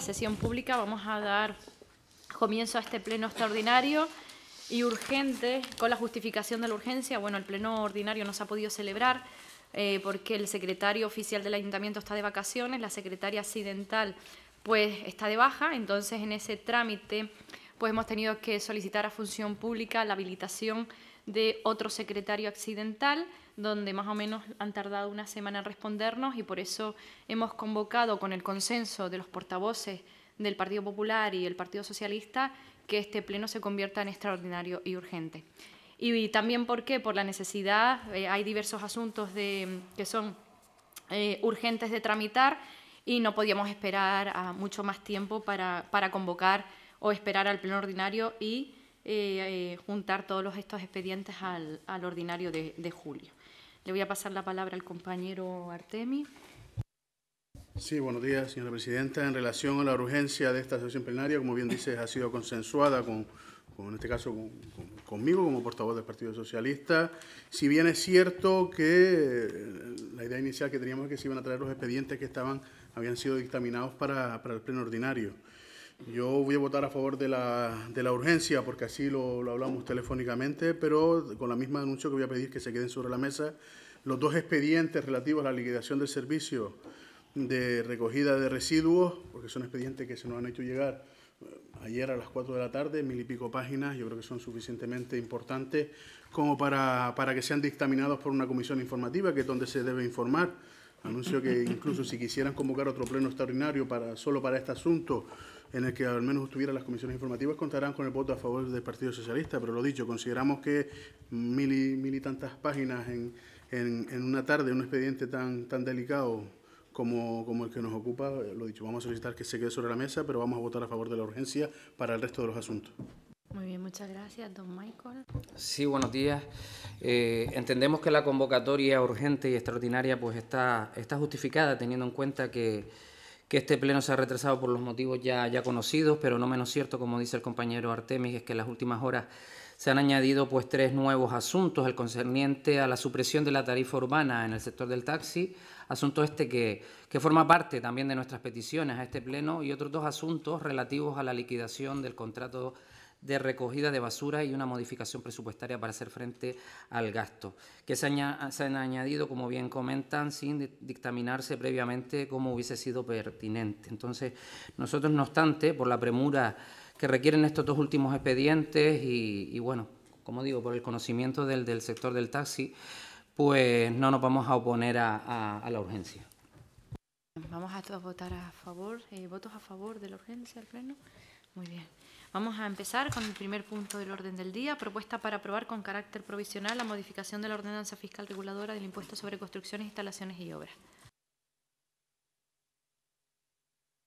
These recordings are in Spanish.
sesión pública, vamos a dar comienzo a este pleno extraordinario y urgente, con la justificación de la urgencia. Bueno, el pleno ordinario no se ha podido celebrar eh, porque el secretario oficial del ayuntamiento está de vacaciones, la secretaria accidental pues está de baja, entonces en ese trámite pues hemos tenido que solicitar a Función Pública la habilitación de otro secretario accidental, donde más o menos han tardado una semana en respondernos y por eso hemos convocado con el consenso de los portavoces del Partido Popular y el Partido Socialista que este pleno se convierta en extraordinario y urgente. Y, también porque por la necesidad, eh, hay diversos asuntos de, que son eh, urgentes de tramitar y no podíamos esperar mucho más tiempo para, para convocar o esperar al pleno ordinario y eh, eh, juntar todos estos expedientes al, al ordinario de, de, julio. Le voy a pasar la palabra al compañero Artemi. Sí, buenos días, señora presidenta. En relación a la urgencia de esta sesión plenaria, como bien dices, ha sido consensuada con, en este caso conmigo como portavoz del Partido Socialista. Si bien es cierto que eh, la idea inicial que teníamos es que se iban a traer los expedientes que estaban habían sido dictaminados para, para el pleno ordinario. Yo voy a votar a favor de la, de la urgencia, porque así lo, hablamos telefónicamente, pero con la misma anuncio que voy a pedir que se queden sobre la mesa los dos expedientes relativos a la liquidación del servicio de recogida de residuos, porque son expedientes que se nos han hecho llegar eh, ayer a las 4 de la tarde, mil y pico páginas, yo creo que son suficientemente importantes como para, para que sean dictaminados por una comisión informativa, que es donde se debe informar. Anuncio que incluso si quisieran convocar otro pleno extraordinario para, solo para este asunto, en el que al menos estuvieran las comisiones informativas, contarán con el voto a favor del Partido Socialista. Pero lo dicho, consideramos que mil y, mil tantas páginas en, una tarde, un expediente tan, tan delicado como, como el que nos ocupa, lo dicho, vamos a solicitar que se quede sobre la mesa, pero vamos a votar a favor de la urgencia para el resto de los asuntos. Muy bien, muchas gracias, don Michael. Sí, buenos días. Eh, entendemos que la convocatoria urgente y extraordinaria pues está, está justificada teniendo en cuenta que que este pleno se ha retrasado por los motivos ya, ya conocidos, pero no menos cierto, como dice el compañero Artemis, es que en las últimas horas se han añadido pues tres nuevos asuntos, el concerniente a la supresión de la tarifa urbana en el sector del taxi, asunto este que, que forma parte también de nuestras peticiones a este pleno, y otros dos asuntos relativos a la liquidación del contrato de recogida de basura y una modificación presupuestaria para hacer frente al gasto, que se, han añadido, como bien comentan, sin dictaminarse previamente como hubiese sido pertinente. Entonces, nosotros, no obstante, por la premura que requieren estos dos últimos expedientes y, bueno, como digo, por el conocimiento del, del, sector del taxi, pues no nos vamos a oponer a, la urgencia. Vamos a todos votar a favor, eh, votos a favor de la urgencia al Pleno. Muy bien. Vamos a empezar con el primer punto del orden del día, propuesta para aprobar con carácter provisional la modificación de la ordenanza fiscal reguladora del impuesto sobre construcciones, instalaciones y obras.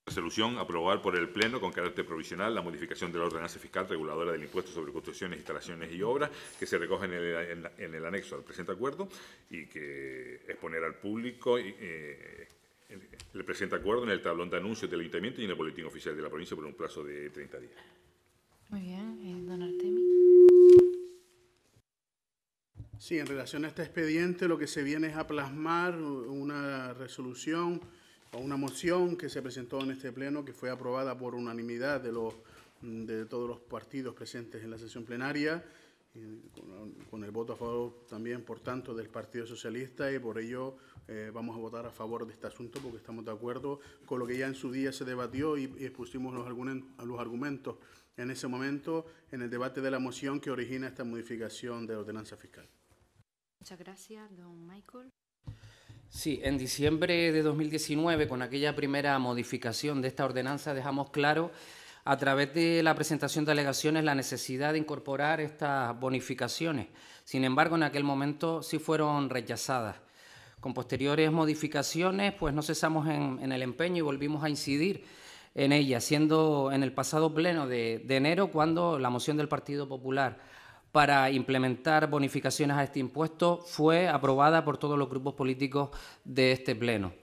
Resolución aprobar por el Pleno con carácter provisional la modificación de la ordenanza fiscal reguladora del impuesto sobre construcciones, instalaciones y obras que se recoge en el, anexo al presente acuerdo y que exponer al público eh, el presente acuerdo en el tablón de anuncios del Ayuntamiento y en el Boletín Oficial de la Provincia por un plazo de 30 días. Muy bien, eh, don Artemi. Sí, en relación a este expediente, lo que se viene es a plasmar una resolución o una moción que se presentó en este pleno, que fue aprobada por unanimidad de, los, de todos los partidos presentes en la sesión plenaria, eh, con el voto a favor también, por tanto, del Partido Socialista y por ello eh, vamos a votar a favor de este asunto porque estamos de acuerdo con lo que ya en su día se debatió y, expusimos los, algunos, los argumentos en ese momento en el debate de la moción que origina esta modificación de la ordenanza fiscal. Muchas gracias, don Michael. Sí, en diciembre de 2019, con aquella primera modificación de esta ordenanza, dejamos claro a través de la presentación de alegaciones la necesidad de incorporar estas bonificaciones. Sin embargo, en aquel momento sí fueron rechazadas. Con posteriores modificaciones, pues no cesamos en, en el empeño y volvimos a incidir en ella, siendo en el pasado pleno de, enero cuando la moción del Partido Popular para implementar bonificaciones a este impuesto fue aprobada por todos los grupos políticos de este pleno.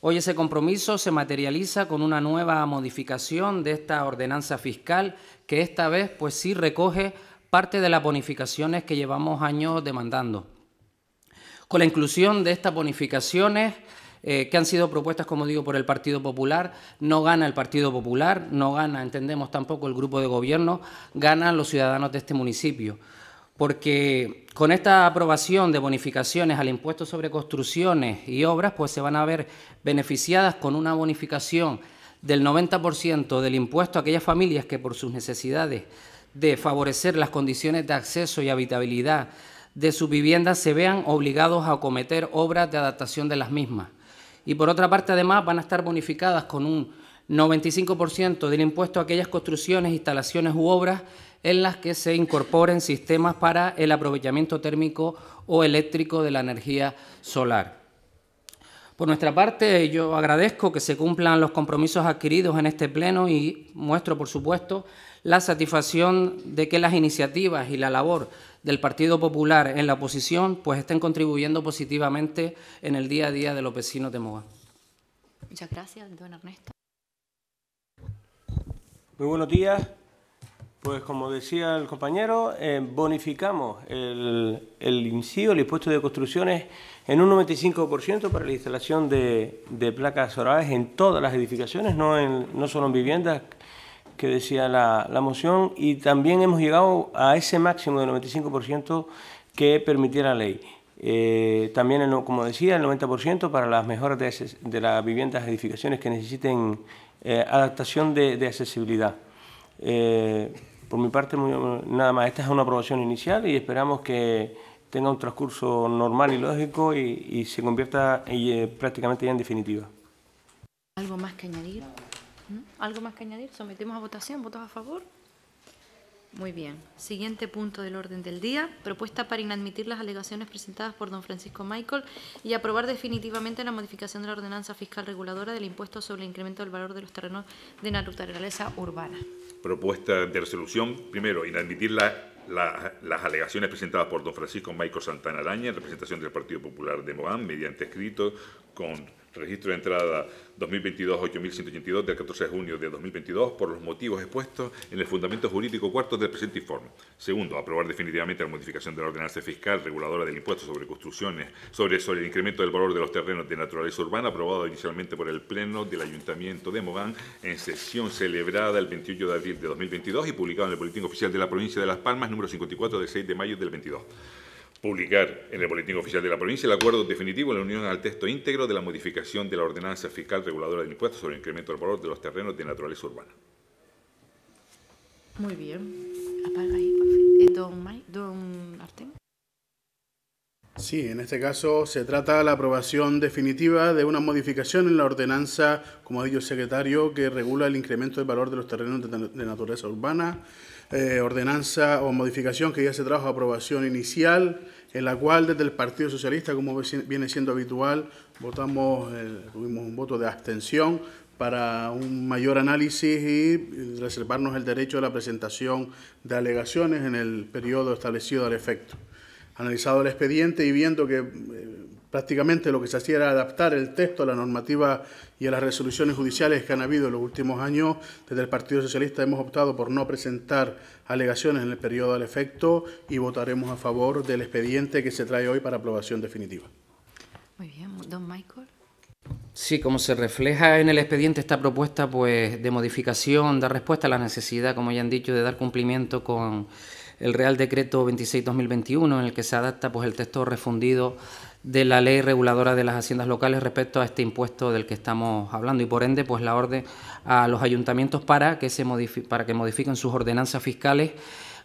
Hoy ese compromiso se materializa con una nueva modificación de esta ordenanza fiscal que esta vez pues sí recoge parte de las bonificaciones que llevamos años demandando. Con la inclusión de estas bonificaciones eh, que han sido propuestas, como digo, por el Partido Popular. No gana el Partido Popular, no gana, entendemos tampoco, el grupo de gobierno, ganan los ciudadanos de este municipio. Porque con esta aprobación de bonificaciones al impuesto sobre construcciones y obras, pues se van a ver beneficiadas con una bonificación del 90% del impuesto a aquellas familias que por sus necesidades de favorecer las condiciones de acceso y habitabilidad de sus viviendas se vean obligados a acometer obras de adaptación de las mismas y por otra parte además van a estar bonificadas con un 95% del impuesto a aquellas construcciones, instalaciones u obras en las que se incorporen sistemas para el aprovechamiento térmico o eléctrico de la energía solar. Por nuestra parte, yo agradezco que se cumplan los compromisos adquiridos en este Pleno y muestro, por supuesto, la satisfacción de que las iniciativas y la labor del Partido Popular en la oposición pues estén contribuyendo positivamente en el día a día de los vecinos de Moa. Muchas gracias, don Ernesto. Muy buenos días. Pues como decía el compañero, eh, bonificamos el, el INSIO, el impuesto de construcciones, en un 95% para la instalación de, de, placas solares en todas las edificaciones, no, en, no solo en viviendas, que decía la, la moción y también hemos llegado a ese máximo del 95% que permitiera la ley. Eh, también, como decía, el 90% para las mejoras de, de, las viviendas, edificaciones que necesiten eh, adaptación de, de accesibilidad. Eh, por mi parte, nada más, esta es una aprobación inicial y esperamos que tenga un transcurso normal y lógico y, y se convierta prácticamente ya en definitiva. ¿Algo más que añadir? ¿Mm? ¿Algo más que añadir? Sometemos a votación. ¿Votos a favor? Muy bien. Siguiente punto del orden del día. Propuesta para inadmitir las alegaciones presentadas por don Francisco Michael y aprobar definitivamente la modificación de la ordenanza fiscal reguladora del impuesto sobre el incremento del valor de los terrenos de naturaleza urbana. Propuesta de resolución. Primero, inadmitir las alegaciones presentadas por don Francisco Michael Santana Araña, en representación del Partido Popular de Moán mediante escrito, con registro de entrada 2022-8182 del 14 de junio de 2022 por los motivos expuestos en el fundamento jurídico cuarto del presente informe. Segundo, aprobar definitivamente la modificación de la ordenanza fiscal reguladora del impuesto sobre construcciones sobre, el incremento del valor de los terrenos de naturaleza urbana aprobado inicialmente por el Pleno del Ayuntamiento de Mogán en sesión celebrada el 28 de abril de 2022 y publicado en el Boletín Oficial de la Provincia de Las Palmas número 54 de 6 de mayo del 22 publicar en el Boletín Oficial de la Provincia el acuerdo definitivo en la unión al texto íntegro de la modificación de la ordenanza fiscal reguladora del impuesto sobre el incremento del valor de los terrenos de naturaleza urbana. Muy bien. Apaga ahí, por eh, don, don Sí, en este caso se trata la aprobación definitiva de una modificación en la ordenanza, como ha dicho el secretario, que regula el incremento del valor de los terrenos de, naturaleza urbana, eh, ordenanza o modificación que ya se trajo a aprobación inicial en la cual desde el Partido Socialista, como viene siendo habitual, votamos, eh, tuvimos un voto de abstención para un mayor análisis y reservarnos el derecho a la presentación de alegaciones en el periodo establecido al efecto. Analizado el expediente y viendo que eh, prácticamente lo que se hacía era adaptar el texto a la normativa y a las resoluciones judiciales que han habido en los últimos años. Desde el Partido Socialista hemos optado por no presentar alegaciones en el periodo al efecto y votaremos a favor del expediente que se trae hoy para aprobación definitiva. Muy bien, don Michael. Sí, como se refleja en el expediente, esta propuesta pues, de modificación da respuesta a la necesidad, como ya han dicho, de dar cumplimiento con el Real Decreto 26-2021, en el que se adapta pues, el texto refundido de la ley reguladora de las haciendas locales respecto a este impuesto del que estamos hablando y por ende pues la orden a los ayuntamientos para que se para que modifiquen sus ordenanzas fiscales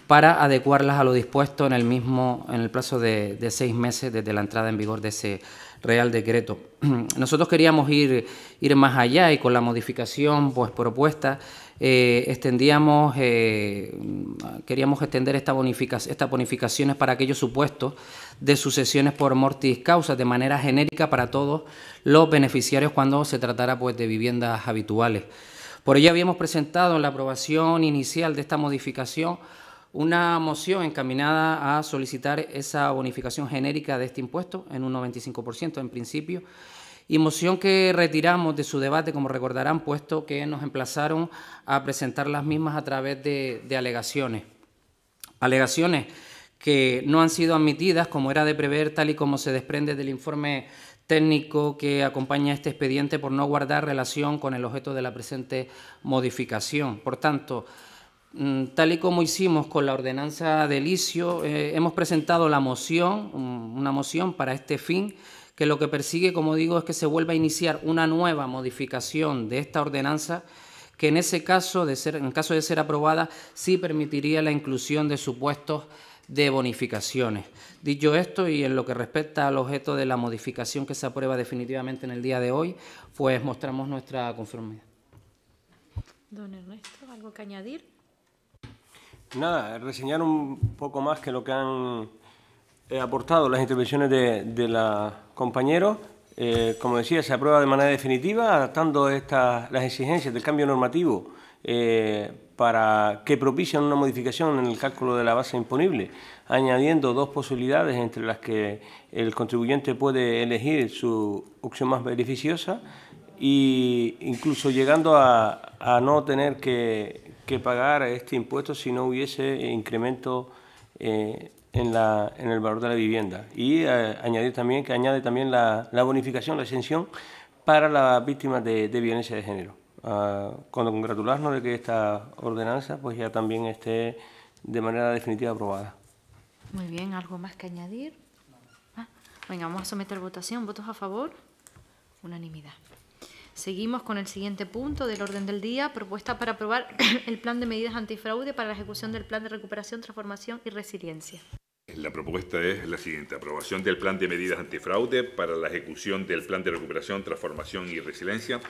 para adecuarlas a lo dispuesto en el mismo en el plazo de, de seis meses desde la entrada en vigor de ese real decreto. Nosotros queríamos ir, ir más allá y con la modificación pues propuesta eh, extendíamos, eh, queríamos extender esta estas bonificaciones para aquellos supuestos de sucesiones por mortis causa de manera genérica para todos los beneficiarios cuando se tratara pues, de viviendas habituales. Por ello habíamos presentado en la aprobación inicial de esta modificación una moción encaminada a solicitar esa bonificación genérica de este impuesto en un 95% en principio y moción que retiramos de su debate, como recordarán, puesto que nos emplazaron a presentar las mismas a través de, alegaciones. Alegaciones que no han sido admitidas, como era de prever, tal y como se desprende del informe técnico que acompaña este expediente por no guardar relación con el objeto de la presente modificación. Por tanto, mm, tal y como hicimos con la ordenanza de licio, eh, hemos presentado la moción, mm, una moción para este fin, que lo que persigue, como digo, es que se vuelva a iniciar una nueva modificación de esta ordenanza que en ese caso, de ser, en caso de ser aprobada, sí permitiría la inclusión de supuestos de bonificaciones. Dicho esto, y en lo que respecta al objeto de la modificación que se aprueba definitivamente en el día de hoy, pues mostramos nuestra conformidad. Don Ernesto, ¿algo que añadir? Nada, reseñar un poco más que lo que han He aportado las intervenciones de, de los compañeros. Eh, como decía, se aprueba de manera definitiva, adaptando estas, las exigencias del cambio normativo eh, para que propician una modificación en el cálculo de la base imponible, añadiendo dos posibilidades entre las que el contribuyente puede elegir su opción más beneficiosa e incluso llegando a, no tener que, pagar este impuesto si no hubiese incremento eh, en, la, en el valor de la vivienda. Y eh, añadir también que añade también la, la bonificación, la exención para las víctimas de, de violencia de género. Ah, cuando congratularnos de que esta ordenanza pues ya también esté de manera definitiva aprobada. Muy bien, ¿algo más que añadir? Ah, venga, vamos a someter votación. ¿Votos a favor? Unanimidad. Seguimos con el siguiente punto del orden del día, propuesta para aprobar el plan de medidas antifraude para la ejecución del plan de recuperación, transformación y resiliencia. La propuesta es la siguiente, aprobación del plan de medidas antifraude para la ejecución del plan de recuperación, transformación y resiliencia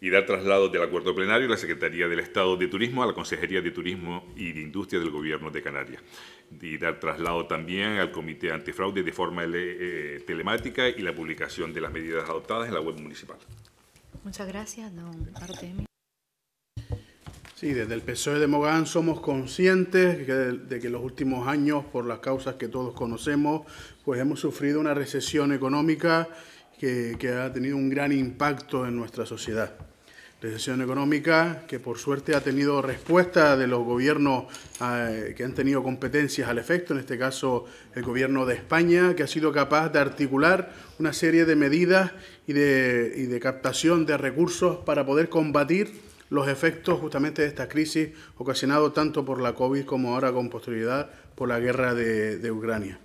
y dar traslado del acuerdo plenario y la Secretaría del Estado de Turismo a la Consejería de Turismo y de Industria del Gobierno de Canarias y dar traslado también al Comité Antifraude de forma eh, telemática y la publicación de las medidas adoptadas en la web municipal. Muchas gracias, don Sí, desde el PSOE de Mogán somos conscientes de que los últimos años, por las causas que todos conocemos, pues hemos sufrido una recesión económica que ha tenido un gran impacto en nuestra sociedad recesión económica que por suerte ha tenido respuesta de los gobiernos ah, que han tenido competencias al efecto, en este caso el gobierno de España, que ha sido capaz de articular una serie de medidas y de, captación de recursos para poder combatir los efectos justamente de esta crisis ocasionado tanto por la COVID como ahora con posterioridad por la guerra de Ucrania.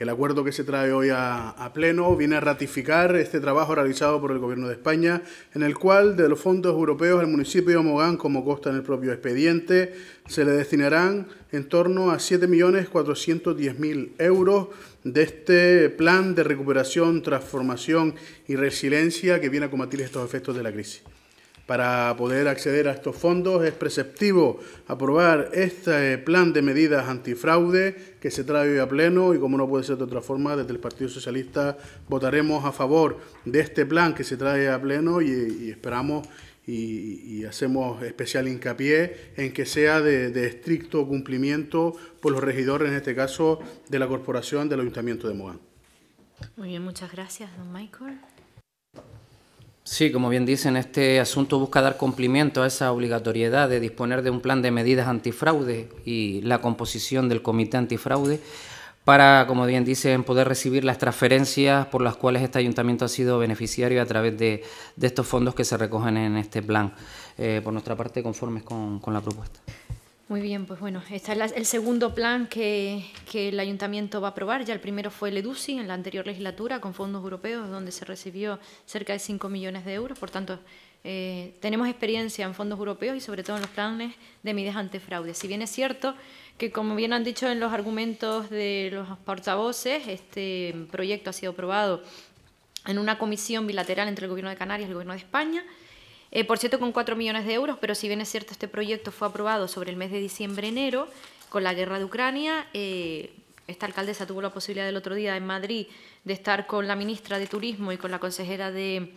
El acuerdo que se trae hoy a, pleno viene a ratificar este trabajo realizado por el Gobierno de España, en el cual de los fondos europeos al municipio de Mogán, como consta en el propio expediente, se le destinarán en torno a 7.410.000 euros de este plan de recuperación, transformación y resiliencia que viene a combatir estos efectos de la crisis. Para poder acceder a estos fondos es preceptivo aprobar este eh, plan de medidas antifraude que se trae hoy a pleno y como no puede ser de otra forma, desde el Partido Socialista votaremos a favor de este plan que se trae a pleno y, esperamos y, hacemos especial hincapié en que sea de, de, estricto cumplimiento por los regidores, en este caso de la corporación del Ayuntamiento de Mogán. Muy bien, muchas gracias, don Michael. Sí, como bien dicen, este asunto busca dar cumplimiento a esa obligatoriedad de disponer de un plan de medidas antifraude y la composición del comité antifraude para, como bien dicen, poder recibir las transferencias por las cuales este ayuntamiento ha sido beneficiario a través de, estos fondos que se recogen en este plan. Eh, por nuestra parte, conformes con la propuesta. Muy bien, pues bueno, este es el segundo plan que, el ayuntamiento va a aprobar. Ya el primero fue el EDUCI, en la anterior legislatura con fondos europeos, donde se recibió cerca de 5 millones de euros. Por tanto, eh, tenemos experiencia en fondos europeos y sobre todo en los planes de medidas antifraude. Si bien es cierto que, como bien han dicho en los argumentos de los portavoces, este proyecto ha sido aprobado en una comisión bilateral entre el Gobierno de Canarias y el Gobierno de España. Eh, por cierto, con 4 millones de euros, pero si bien es cierto, este proyecto fue aprobado sobre el mes de diciembre-enero con la guerra de Ucrania. Eh, esta alcaldesa tuvo la posibilidad el otro día en Madrid de estar con la ministra de Turismo y con la consejera de,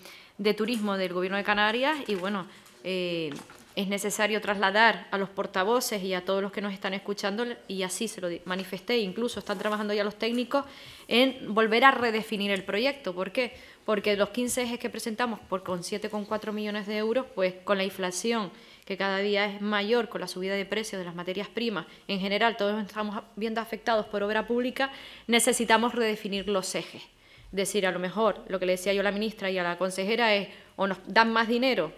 Turismo del Gobierno de Canarias y bueno, eh, es necesario trasladar a los portavoces y a todos los que nos están escuchando, y así se lo manifesté, incluso están trabajando ya los técnicos, en volver a redefinir el proyecto. ¿Por qué? Porque los 15 ejes que presentamos por, con 7,4 millones de euros, pues con la inflación que cada día es mayor, con la subida de precios de las materias primas, en general todos estamos viendo afectados por obra pública, necesitamos redefinir los ejes. Es decir, a lo mejor lo que le decía yo a la ministra y a la consejera es o nos dan más dinero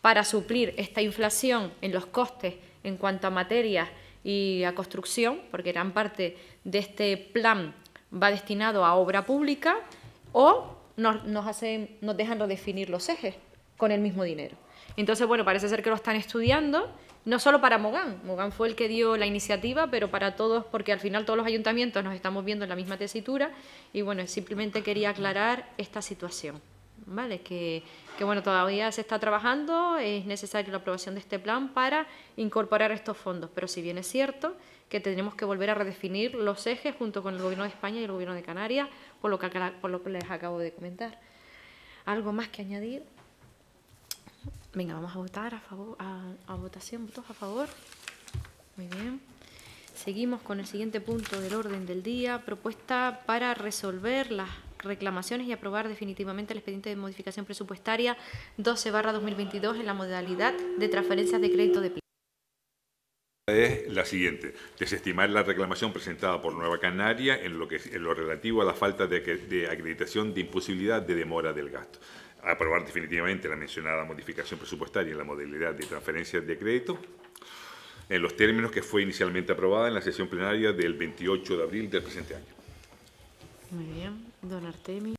para suplir esta inflación en los costes en cuanto a materias y a construcción, porque gran parte de este plan va destinado a obra pública, o nos, hacen, nos dejan redefinir los ejes con el mismo dinero. Entonces, bueno, parece ser que lo están estudiando, no solo para Mogán, Mogán fue el que dio la iniciativa, pero para todos, porque al final todos los ayuntamientos nos estamos viendo en la misma tesitura, y bueno, simplemente quería aclarar esta situación. ¿vale? Que, que, bueno, todavía se está trabajando, es necesaria la aprobación de este plan para incorporar estos fondos, pero si bien es cierto que tenemos que volver a redefinir los ejes junto con el Gobierno de España y el Gobierno de Canarias, por lo que, por lo que les acabo de comentar. ¿Algo más que añadir? Venga, vamos a votar a favor, a votación, votos a favor. Muy bien. Seguimos con el siguiente punto del orden del día, propuesta para resolver las reclamaciones y aprobar definitivamente el expediente de modificación presupuestaria 12-2022 en la modalidad de transferencias de crédito de es la siguiente, desestimar la reclamación presentada por Nueva Canaria en lo, que, en lo relativo a la falta de, de acreditación de imposibilidad de demora del gasto aprobar definitivamente la mencionada modificación presupuestaria en la modalidad de transferencias de crédito en los términos que fue inicialmente aprobada en la sesión plenaria del 28 de abril del presente año. Muy bien, don Artemi.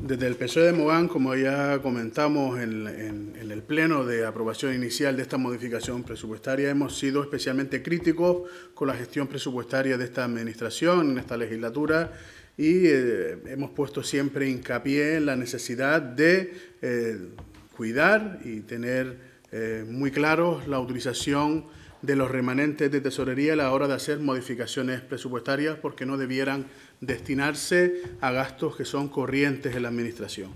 Desde el PSOE de Mogán, como ya comentamos en, el pleno de aprobación inicial de esta modificación presupuestaria, hemos sido especialmente críticos con la gestión presupuestaria de esta Administración en esta legislatura y eh, hemos puesto siempre hincapié en la necesidad de eh, cuidar y tener eh, muy claros la utilización de los remanentes de tesorería a la hora de hacer modificaciones presupuestarias porque no debieran destinarse a gastos que son corrientes en la Administración.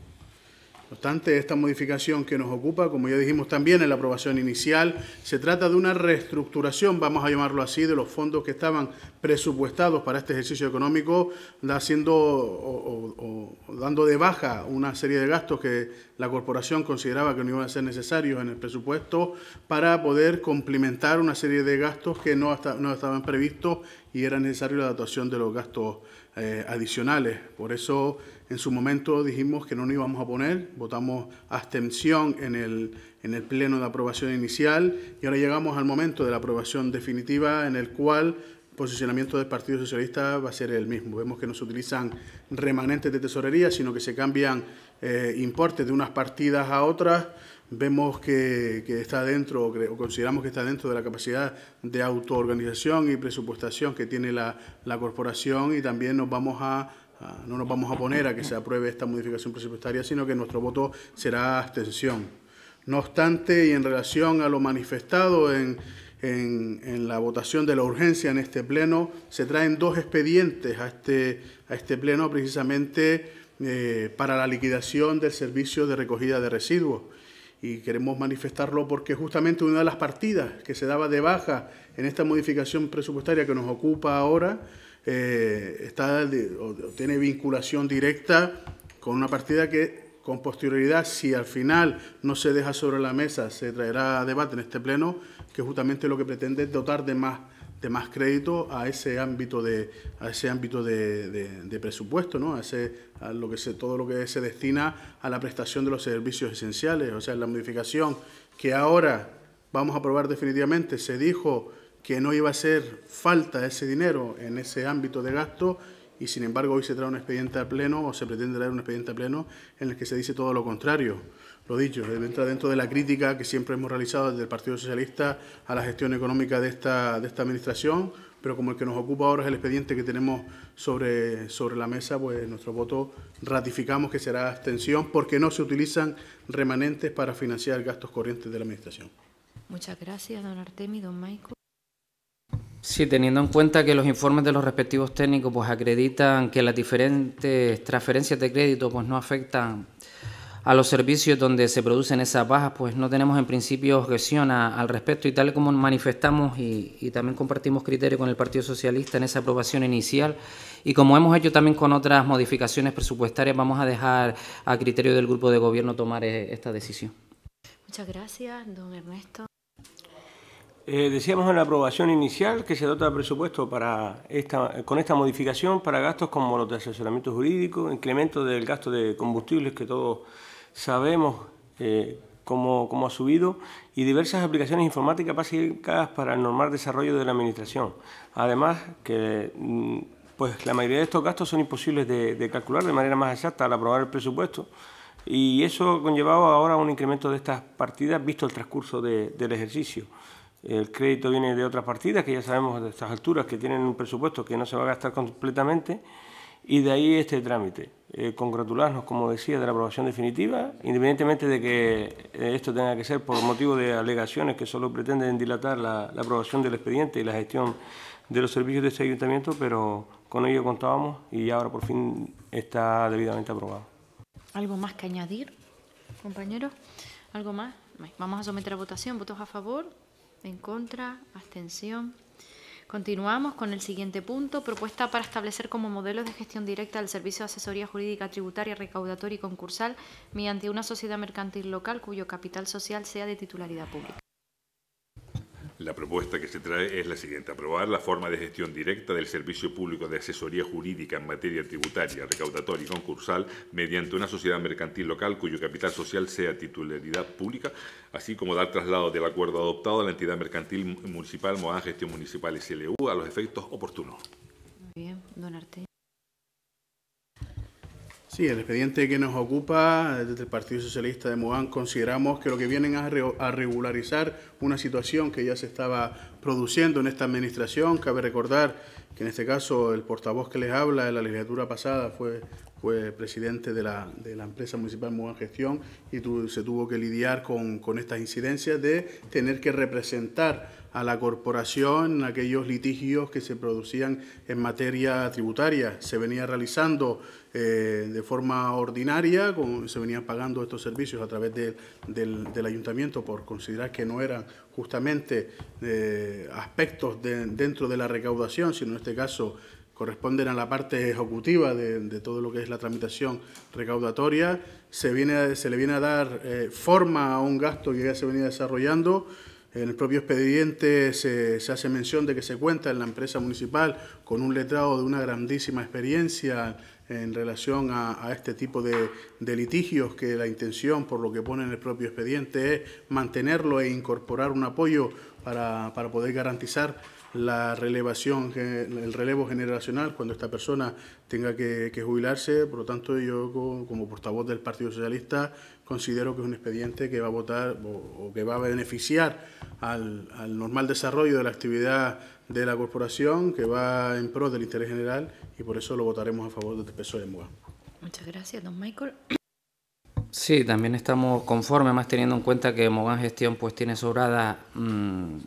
No obstante, esta modificación que nos ocupa, como ya dijimos también en la aprobación inicial, se trata de una reestructuración, vamos a llamarlo así, de los fondos que estaban presupuestados para este ejercicio económico, haciendo o, dando de baja una serie de gastos que la corporación consideraba que no iban a ser necesarios en el presupuesto para poder complementar una serie de gastos que no, no estaban previstos y era necesario la adaptación de los gastos eh, adicionales. Por eso en su momento dijimos que no nos íbamos a poner, votamos abstención en el, pleno de aprobación inicial y ahora llegamos al momento de la aprobación definitiva en el cual posicionamiento del Partido Socialista va a ser el mismo. Vemos que no se utilizan remanentes de tesorería, sino que se cambian eh, importes de unas partidas a otras vemos que, está dentro, o consideramos que está dentro de la capacidad de autoorganización y presupuestación que tiene la, corporación y también no nos vamos a poner a que se apruebe esta modificación presupuestaria, sino que nuestro voto será abstención. No obstante, y en relación a lo manifestado en, en, la votación de la urgencia en este Pleno, se traen dos expedientes a este, a este Pleno precisamente eh, para la liquidación del servicio de recogida de residuos y queremos manifestarlo porque justamente una de las partidas que se daba de baja en esta modificación presupuestaria que nos ocupa ahora eh, está, tiene vinculación directa con una partida que con posterioridad, si al final no se deja sobre la mesa, se traerá a debate en este pleno, que justamente lo que pretende es dotar de más más crédito a ese ámbito de, a ese ámbito de, presupuesto, ¿no? a, ese, a lo que se, todo lo que se destina a la prestación de los servicios esenciales. O sea, la modificación que ahora vamos a aprobar definitivamente, se dijo que no iba a ser falta ese dinero en ese ámbito de gasto y sin embargo hoy se trae un expediente a pleno o se pretende traer un expediente a pleno en el que se dice todo lo contrario lo dicho, eh, entra dentro de la crítica que siempre hemos realizado desde el Partido Socialista a la gestión económica de esta, de esta Administración, pero como el que nos ocupa ahora es el expediente que tenemos sobre, sobre la mesa, pues nuestro voto ratificamos que será abstención porque no se utilizan remanentes para financiar gastos corrientes de la Administración. Muchas gracias, don Artemi, don Maico. Sí, teniendo en cuenta que los informes de los respectivos técnicos pues acreditan que las diferentes transferencias de crédito pues no afectan a los servicios donde se producen esas bajas, pues no tenemos en principio objeción al respecto y tal como manifestamos y, también compartimos criterio con el Partido Socialista en esa aprobación inicial y como hemos hecho también con otras modificaciones presupuestarias, vamos a dejar a criterio del grupo de gobierno tomar eh, esta decisión. Muchas gracias, don Ernesto. Eh, decíamos en la aprobación inicial que se dota presupuesto para esta, con esta modificación para gastos como los de asesoramiento jurídico, incremento del gasto de combustibles que todos sabemos eh, cómo, ha subido y diversas aplicaciones informáticas básicas para el normal desarrollo de la administración. Además, mm, pues la mayoría de estos gastos son imposibles de, calcular de manera más exacta al aprobar el presupuesto y eso ha conllevado ahora un incremento de estas partidas visto el transcurso del ejercicio. El crédito viene de otras partidas que ya sabemos de estas alturas que tienen un presupuesto que no se va a gastar completamente y de ahí este trámite. Eh, congratularnos, como decía, de la aprobación definitiva, independientemente de que eh, esto tenga que ser por motivo de alegaciones que solo pretenden dilatar la, la aprobación del expediente y la gestión de los servicios de este ayuntamiento, pero con ello contábamos y ahora por fin está debidamente aprobado. ¿Algo más que añadir, compañeros? ¿Algo más? Vamos a someter a votación. ¿Votos a favor? ¿En contra? ¿Abstención? Continuamos con el siguiente punto, propuesta para establecer como modelo de gestión directa el Servicio de Asesoría Jurídica Tributaria, Recaudatoria y Concursal mediante una sociedad mercantil local cuyo capital social sea de titularidad pública. La propuesta que se trae es la siguiente, aprobar la forma de gestión directa del Servicio Público de Asesoría Jurídica en materia tributaria, recaudatoria y concursal mediante una sociedad mercantil local cuyo capital social sea titularidad pública, así como dar traslado del acuerdo adoptado a la entidad mercantil municipal MOA Gestión Municipal SLU a los efectos oportunos. bien, don Arte. Sí, el expediente que nos ocupa eh, desde el Partido Socialista de moán consideramos que lo que vienen a, a regularizar una situación que ya se estaba produciendo en esta administración. Cabe recordar que en este caso el portavoz que les habla en la legislatura pasada fue, fue presidente de la, de la empresa municipal Moán Gestión y se tuvo que lidiar con, con estas incidencias de tener que representar a la corporación aquellos litigios que se producían en materia tributaria. Se venía realizando eh, de forma ordinaria, como se venían pagando estos servicios a través del, ayuntamiento por considerar que no eran justamente eh, aspectos dentro de la recaudación, sino en este caso corresponden a la parte ejecutiva de, todo lo que es la tramitación recaudatoria, se, viene, se le viene a dar eh, forma a un gasto que ya se venía desarrollando en el propio expediente se, hace mención de que se cuenta en la empresa municipal con un letrado de una grandísima experiencia en relación a, este tipo de, litigios, que la intención, por lo que pone en el propio expediente, es mantenerlo e incorporar un apoyo para poder garantizar la relevación, el relevo generacional cuando esta persona tenga que, jubilarse. Por lo tanto, yo como, portavoz del Partido Socialista considero que es un expediente que va a votar o, que va a beneficiar al, normal desarrollo de la actividad de la corporación, que va en pro del interés general y por eso lo votaremos a favor del PSOE de MUA. Muchas gracias, don Michael. Sí, también estamos conformes, más teniendo en cuenta que Mogán Gestión pues tiene sobrada mm,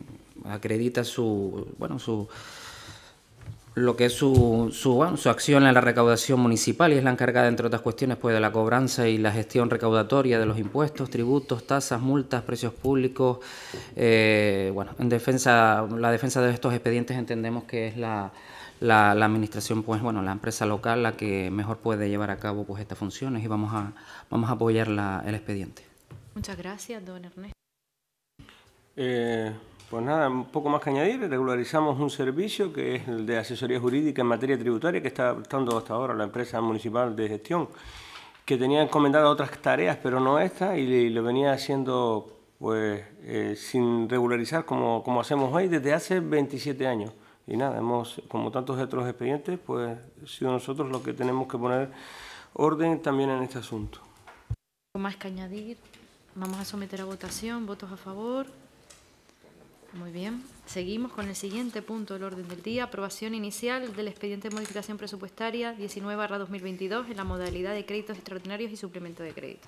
acredita su, bueno, su, lo que es su, su, acción en la recaudación municipal y es la encargada, entre otras cuestiones, pues, de la cobranza y la gestión recaudatoria de los impuestos, tributos, tasas, multas, precios públicos. Eh, bueno, en defensa, la defensa de estos expedientes entendemos que es la, administración, pues bueno, la empresa local la que mejor puede llevar a cabo pues estas funciones y vamos a, vamos a apoyar el expediente. Muchas gracias, don Ernesto. Eh, pues nada, un poco más que añadir, regularizamos un servicio que es el de asesoría jurídica en materia tributaria que está prestando hasta ahora la empresa municipal de gestión, que tenía encomendada otras tareas, pero no esta, y lo venía haciendo pues eh, sin regularizar como, como hacemos hoy desde hace 27 años. Y nada, hemos, como tantos otros expedientes, pues sido nosotros los que tenemos que poner orden también en este asunto. Más que añadir, vamos a someter a votación, votos a favor, muy bien. Seguimos con el siguiente punto del orden del día. Aprobación inicial del expediente de modificación presupuestaria 19-2022 en la modalidad de créditos extraordinarios y suplemento de crédito.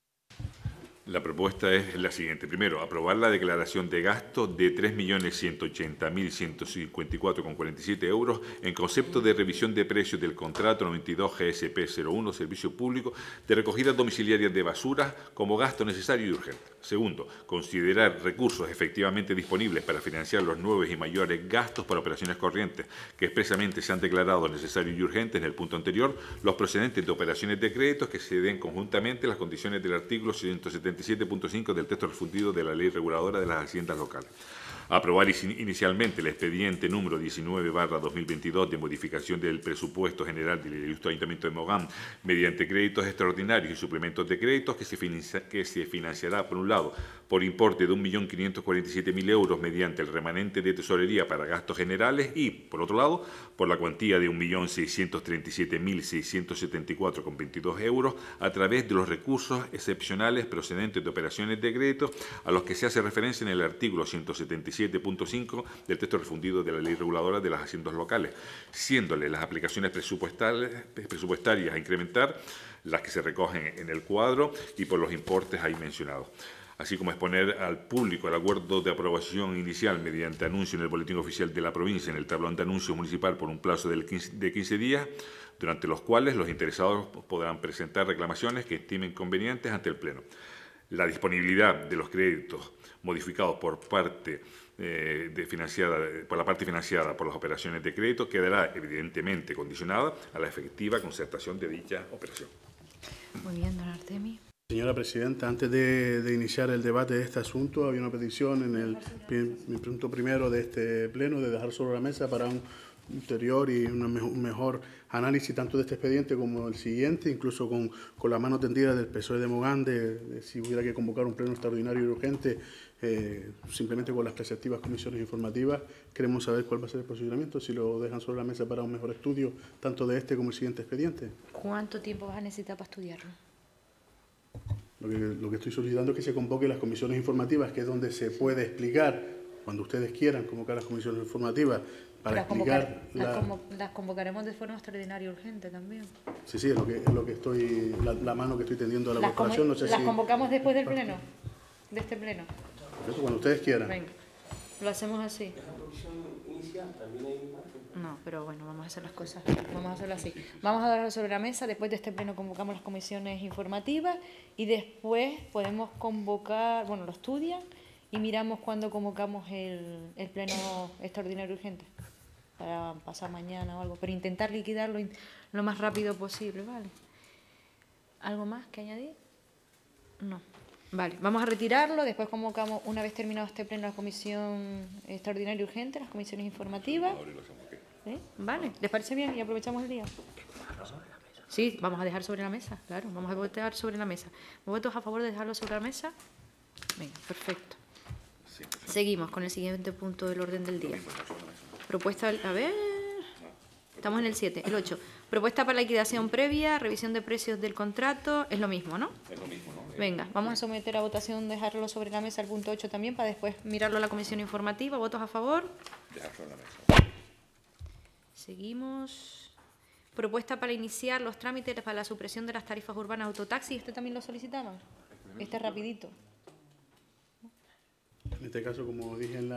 La propuesta es la siguiente. Primero, aprobar la declaración de gasto de 3.180.154,47 euros en concepto de revisión de precios del contrato 92 GSP 01 Servicio Público de recogida domiciliaria de basuras como gasto necesario y urgente. Segundo, considerar recursos efectivamente disponibles para financiar los nuevos y mayores gastos para operaciones corrientes que expresamente se han declarado necesarios y urgentes en el punto anterior, los procedentes de operaciones de créditos que se den conjuntamente las condiciones del artículo 175 7.5 del texto refundido de la Ley Reguladora de las Haciendas Locales. Aprobar inicialmente el expediente número 19-2022 de modificación del presupuesto general del Ayuntamiento de Mogán mediante créditos extraordinarios y suplementos de créditos que se, que se financiará, por un lado, por importe de 1.547.000 euros mediante el remanente de tesorería para gastos generales y, por otro lado, por la cuantía de 1.637.674,22 euros a través de los recursos excepcionales procedentes de operaciones de crédito a los que se hace referencia en el artículo 177.5 del texto refundido de la Ley Reguladora de las Haciendas Locales, siéndole las aplicaciones presupuestarias a incrementar las que se recogen en el cuadro y por los importes ahí mencionados así como exponer al público el acuerdo de aprobación inicial mediante anuncio en el Boletín Oficial de la provincia, en el tablón de anuncio municipal por un plazo de 15 días, durante los cuales los interesados podrán presentar reclamaciones que estimen convenientes ante el Pleno. La disponibilidad de los créditos modificados por parte eh, de financiada, por la parte financiada por las operaciones de crédito quedará evidentemente condicionada a la efectiva concertación de dicha operación. Muy bien, don Artemis. Señora Presidenta, antes de, iniciar el debate de este asunto, había una petición en el, punto primero de este pleno de dejar sobre la mesa para un interior y un mejor análisis tanto de este expediente como el siguiente, incluso con, con la mano tendida del PSOE de Mogán, de, si hubiera que convocar un pleno extraordinario y urgente, eh, simplemente con las preceptivas comisiones informativas, queremos saber cuál va a ser el posicionamiento, si lo dejan sobre la mesa para un mejor estudio, tanto de este como el siguiente expediente. ¿Cuánto tiempo vas a necesitar para estudiarlo? Lo que, estoy solicitando es que se convoquen las comisiones informativas, que es donde se puede explicar cuando ustedes quieran convocar las comisiones informativas para las explicar... las, convocaremos de forma extraordinaria y urgente también. Sí, sí, es lo que, estoy, la, mano que estoy tendiendo a la corporación. ¿Las convocamos después del pleno? De este pleno. cuando ustedes quieran. Venga, lo hacemos así. No, pero bueno, vamos a hacer las cosas, vamos a hacerlo así. Vamos a darlo sobre la mesa, después de este pleno convocamos las comisiones informativas y después podemos convocar, bueno, lo estudian y miramos cuándo convocamos el, pleno extraordinario urgente para pasar mañana o algo, pero intentar liquidarlo lo más rápido posible, ¿vale? ¿Algo más que añadir? No. Vale, vamos a retirarlo, después convocamos, una vez terminado este pleno, la comisión extraordinaria urgente, las comisiones informativas. ¿Eh? Vale, ¿les parece bien? Y aprovechamos el día. Sí, vamos a dejar sobre la mesa, claro, vamos a votar sobre la mesa. ¿Votos a favor de dejarlo sobre la mesa? Venga, perfecto. Seguimos con el siguiente punto del orden del día. Propuesta, a ver, estamos en el 7, el 8. Propuesta para liquidación previa, revisión de precios del contrato, es lo mismo, ¿no? Es lo mismo, ¿no? Venga, vamos a someter a votación, dejarlo sobre la mesa el punto 8 también, para después mirarlo a la comisión informativa. ¿Votos a favor? Dejarlo sobre la mesa. Seguimos. Propuesta para iniciar los trámites para la supresión de las tarifas urbanas autotaxi. ¿Este también lo solicitamos? Este rapidito. En este caso, como dije en,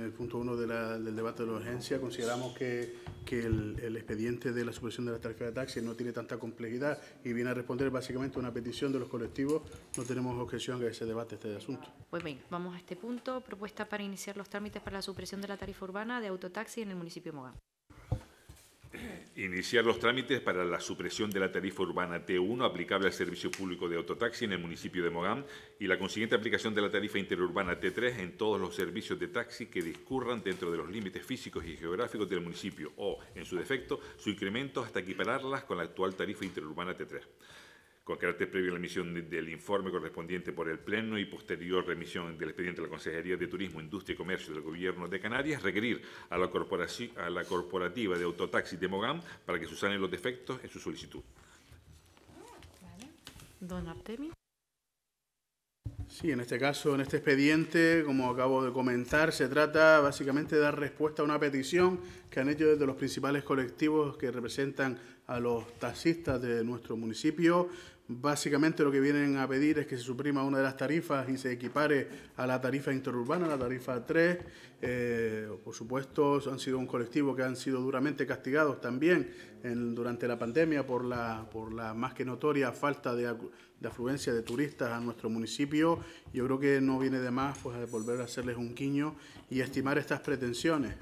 el punto 1 del debate de la urgencia, consideramos que, el, expediente de la supresión de las tarifas de taxi no tiene tanta complejidad y viene a responder básicamente una petición de los colectivos. No tenemos objeción a ese debate, este asunto. Pues bien, vamos a este punto. Propuesta para iniciar los trámites para la supresión de la tarifa urbana de autotaxi en el municipio de Mogán. iniciar los trámites para la supresión de la tarifa urbana T1 aplicable al servicio público de autotaxi en el municipio de Mogán y la consiguiente aplicación de la tarifa interurbana T3 en todos los servicios de taxi que discurran dentro de los límites físicos y geográficos del municipio o, en su defecto, su incremento hasta equipararlas con la actual tarifa interurbana T3 con carácter previo a la emisión del informe correspondiente por el Pleno y posterior remisión del expediente a de la Consejería de Turismo, Industria y Comercio del Gobierno de Canarias, requerir a la, a la corporativa de autotaxis de Mogán para que susanen los defectos en su solicitud. Don Artemis. Sí, en este caso, en este expediente, como acabo de comentar, se trata básicamente de dar respuesta a una petición que han hecho desde los principales colectivos que representan a los taxistas de nuestro municipio, Básicamente lo que vienen a pedir es que se suprima una de las tarifas y se equipare a la tarifa interurbana, la tarifa 3. Eh, por supuesto, han sido un colectivo que han sido duramente castigados también durante la pandemia por la, más que notoria falta de, afluencia de turistas a nuestro municipio. Yo creo que no viene de más pues, volver a hacerles un quiño y estimar estas pretensiones.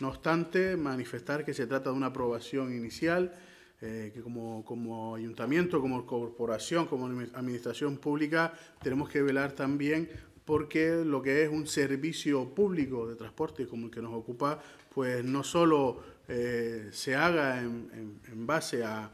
No obstante, manifestar que se trata de una aprobación inicial eh, que como, como ayuntamiento, como corporación, como administración pública, tenemos que velar también porque lo que es un servicio público de transporte como el que nos ocupa, pues no solo eh, se haga en, base a,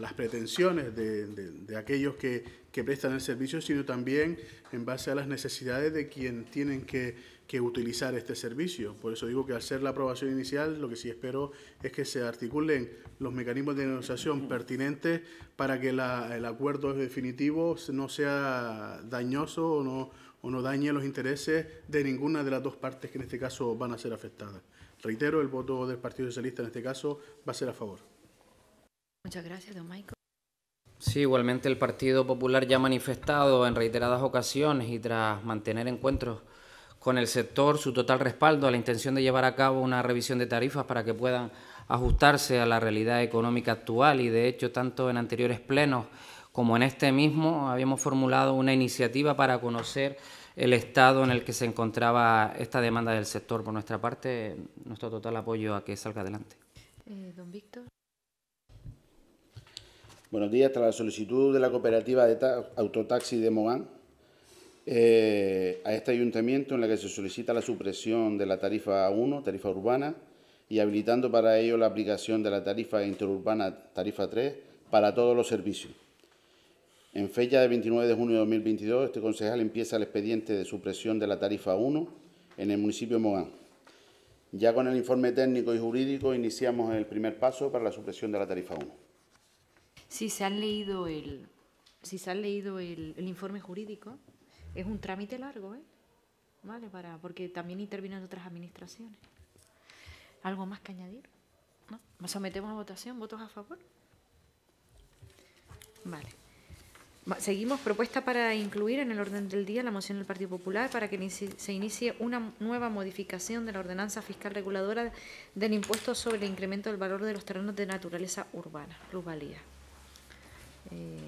las pretensiones de, aquellos que, que prestan el servicio, sino también en base a las necesidades de quien tienen que que utilizar este servicio. Por eso digo que al ser la aprobación inicial, lo que sí espero es que se articulen los mecanismos de negociación pertinentes para que el acuerdo definitivo no sea dañoso o no, no dañe los intereses de ninguna de las dos partes que en este caso van a ser afectadas. Reitero, el voto del Partido Socialista en este caso va a ser a favor. Muchas gracias, don Michael. Sí, igualmente el Partido Popular ya ha manifestado en reiteradas ocasiones y tras mantener encuentros con el sector su total respaldo a la intención de llevar a cabo una revisión de tarifas para que puedan ajustarse a la realidad económica actual y de hecho tanto en anteriores plenos como en este mismo habíamos formulado una iniciativa para conocer el estado en el que se encontraba esta demanda del sector. Por nuestra parte, nuestro total apoyo a que salga adelante. Eh, don Víctor. Buenos días. Tras la solicitud de la cooperativa de Autotaxi de Mogán, eh, a este ayuntamiento en la que se solicita la supresión de la tarifa 1, tarifa urbana, y habilitando para ello la aplicación de la tarifa interurbana, tarifa 3, para todos los servicios. En fecha de 29 de junio de 2022, este concejal empieza el expediente de supresión de la tarifa 1 en el municipio de Mogán. Ya con el informe técnico y jurídico iniciamos el primer paso para la supresión de la tarifa 1. Si se han leído el, si se han leído el informe jurídico, es un trámite largo, ¿eh? ¿Vale? Para, porque también intervienen otras administraciones. ¿Algo más que añadir? ¿Nos sometemos a votación? ¿Votos a favor? Vale. Seguimos. Propuesta para incluir en el orden del día la moción del Partido Popular para que se inicie una nueva modificación de la ordenanza fiscal reguladora del impuesto sobre el incremento del valor de los terrenos de naturaleza urbana, plusvalía. Eh,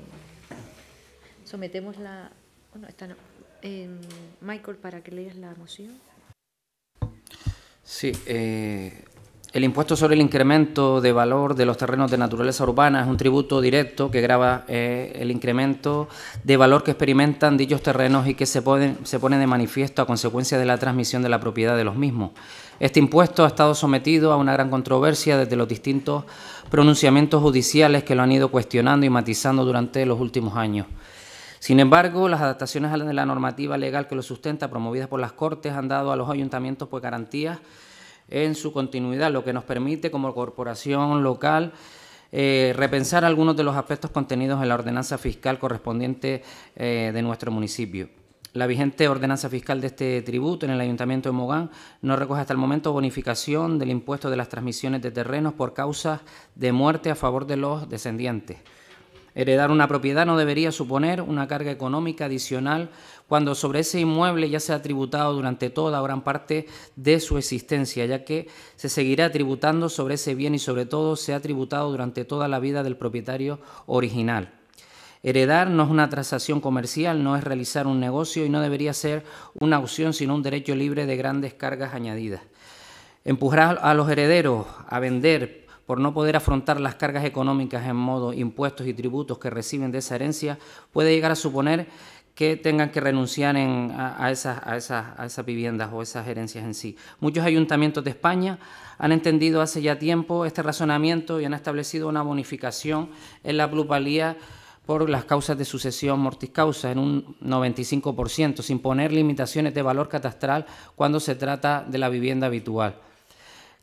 sometemos la... Bueno, esta no, Em, Michael, para que leas la moción. Sí, eh, el impuesto sobre el incremento de valor de los terrenos de naturaleza urbana es un tributo directo que graba eh, el incremento de valor que experimentan dichos terrenos y que se pone de manifiesto a consecuencia de la transmisión de la propiedad de los mismos. Este impuesto ha estado sometido a una gran controversia desde los distintos pronunciamientos judiciales que lo han ido cuestionando y matizando durante los últimos años. Sin embargo, las adaptaciones a la normativa legal que lo sustenta, promovidas por las Cortes, han dado a los ayuntamientos pues, garantías en su continuidad, lo que nos permite como corporación local eh, repensar algunos de los aspectos contenidos en la ordenanza fiscal correspondiente eh, de nuestro municipio. La vigente ordenanza fiscal de este tributo en el Ayuntamiento de Mogán no recoge hasta el momento bonificación del impuesto de las transmisiones de terrenos por causas de muerte a favor de los descendientes. Heredar una propiedad no debería suponer una carga económica adicional cuando sobre ese inmueble ya se ha tributado durante toda o gran parte de su existencia, ya que se seguirá tributando sobre ese bien y sobre todo se ha tributado durante toda la vida del propietario original. Heredar no es una transacción comercial, no es realizar un negocio y no debería ser una opción sino un derecho libre de grandes cargas añadidas. Empujar a los herederos a vender por no poder afrontar las cargas económicas en modo impuestos y tributos que reciben de esa herencia, puede llegar a suponer que tengan que renunciar a, esas, a viviendas o esas herencias en sí. Muchos ayuntamientos de España han entendido hace ya tiempo este razonamiento y han establecido una bonificación en la plusvalía por las causas de sucesión mortis causa en un 95%, sin poner limitaciones de valor catastral cuando se trata de la vivienda habitual.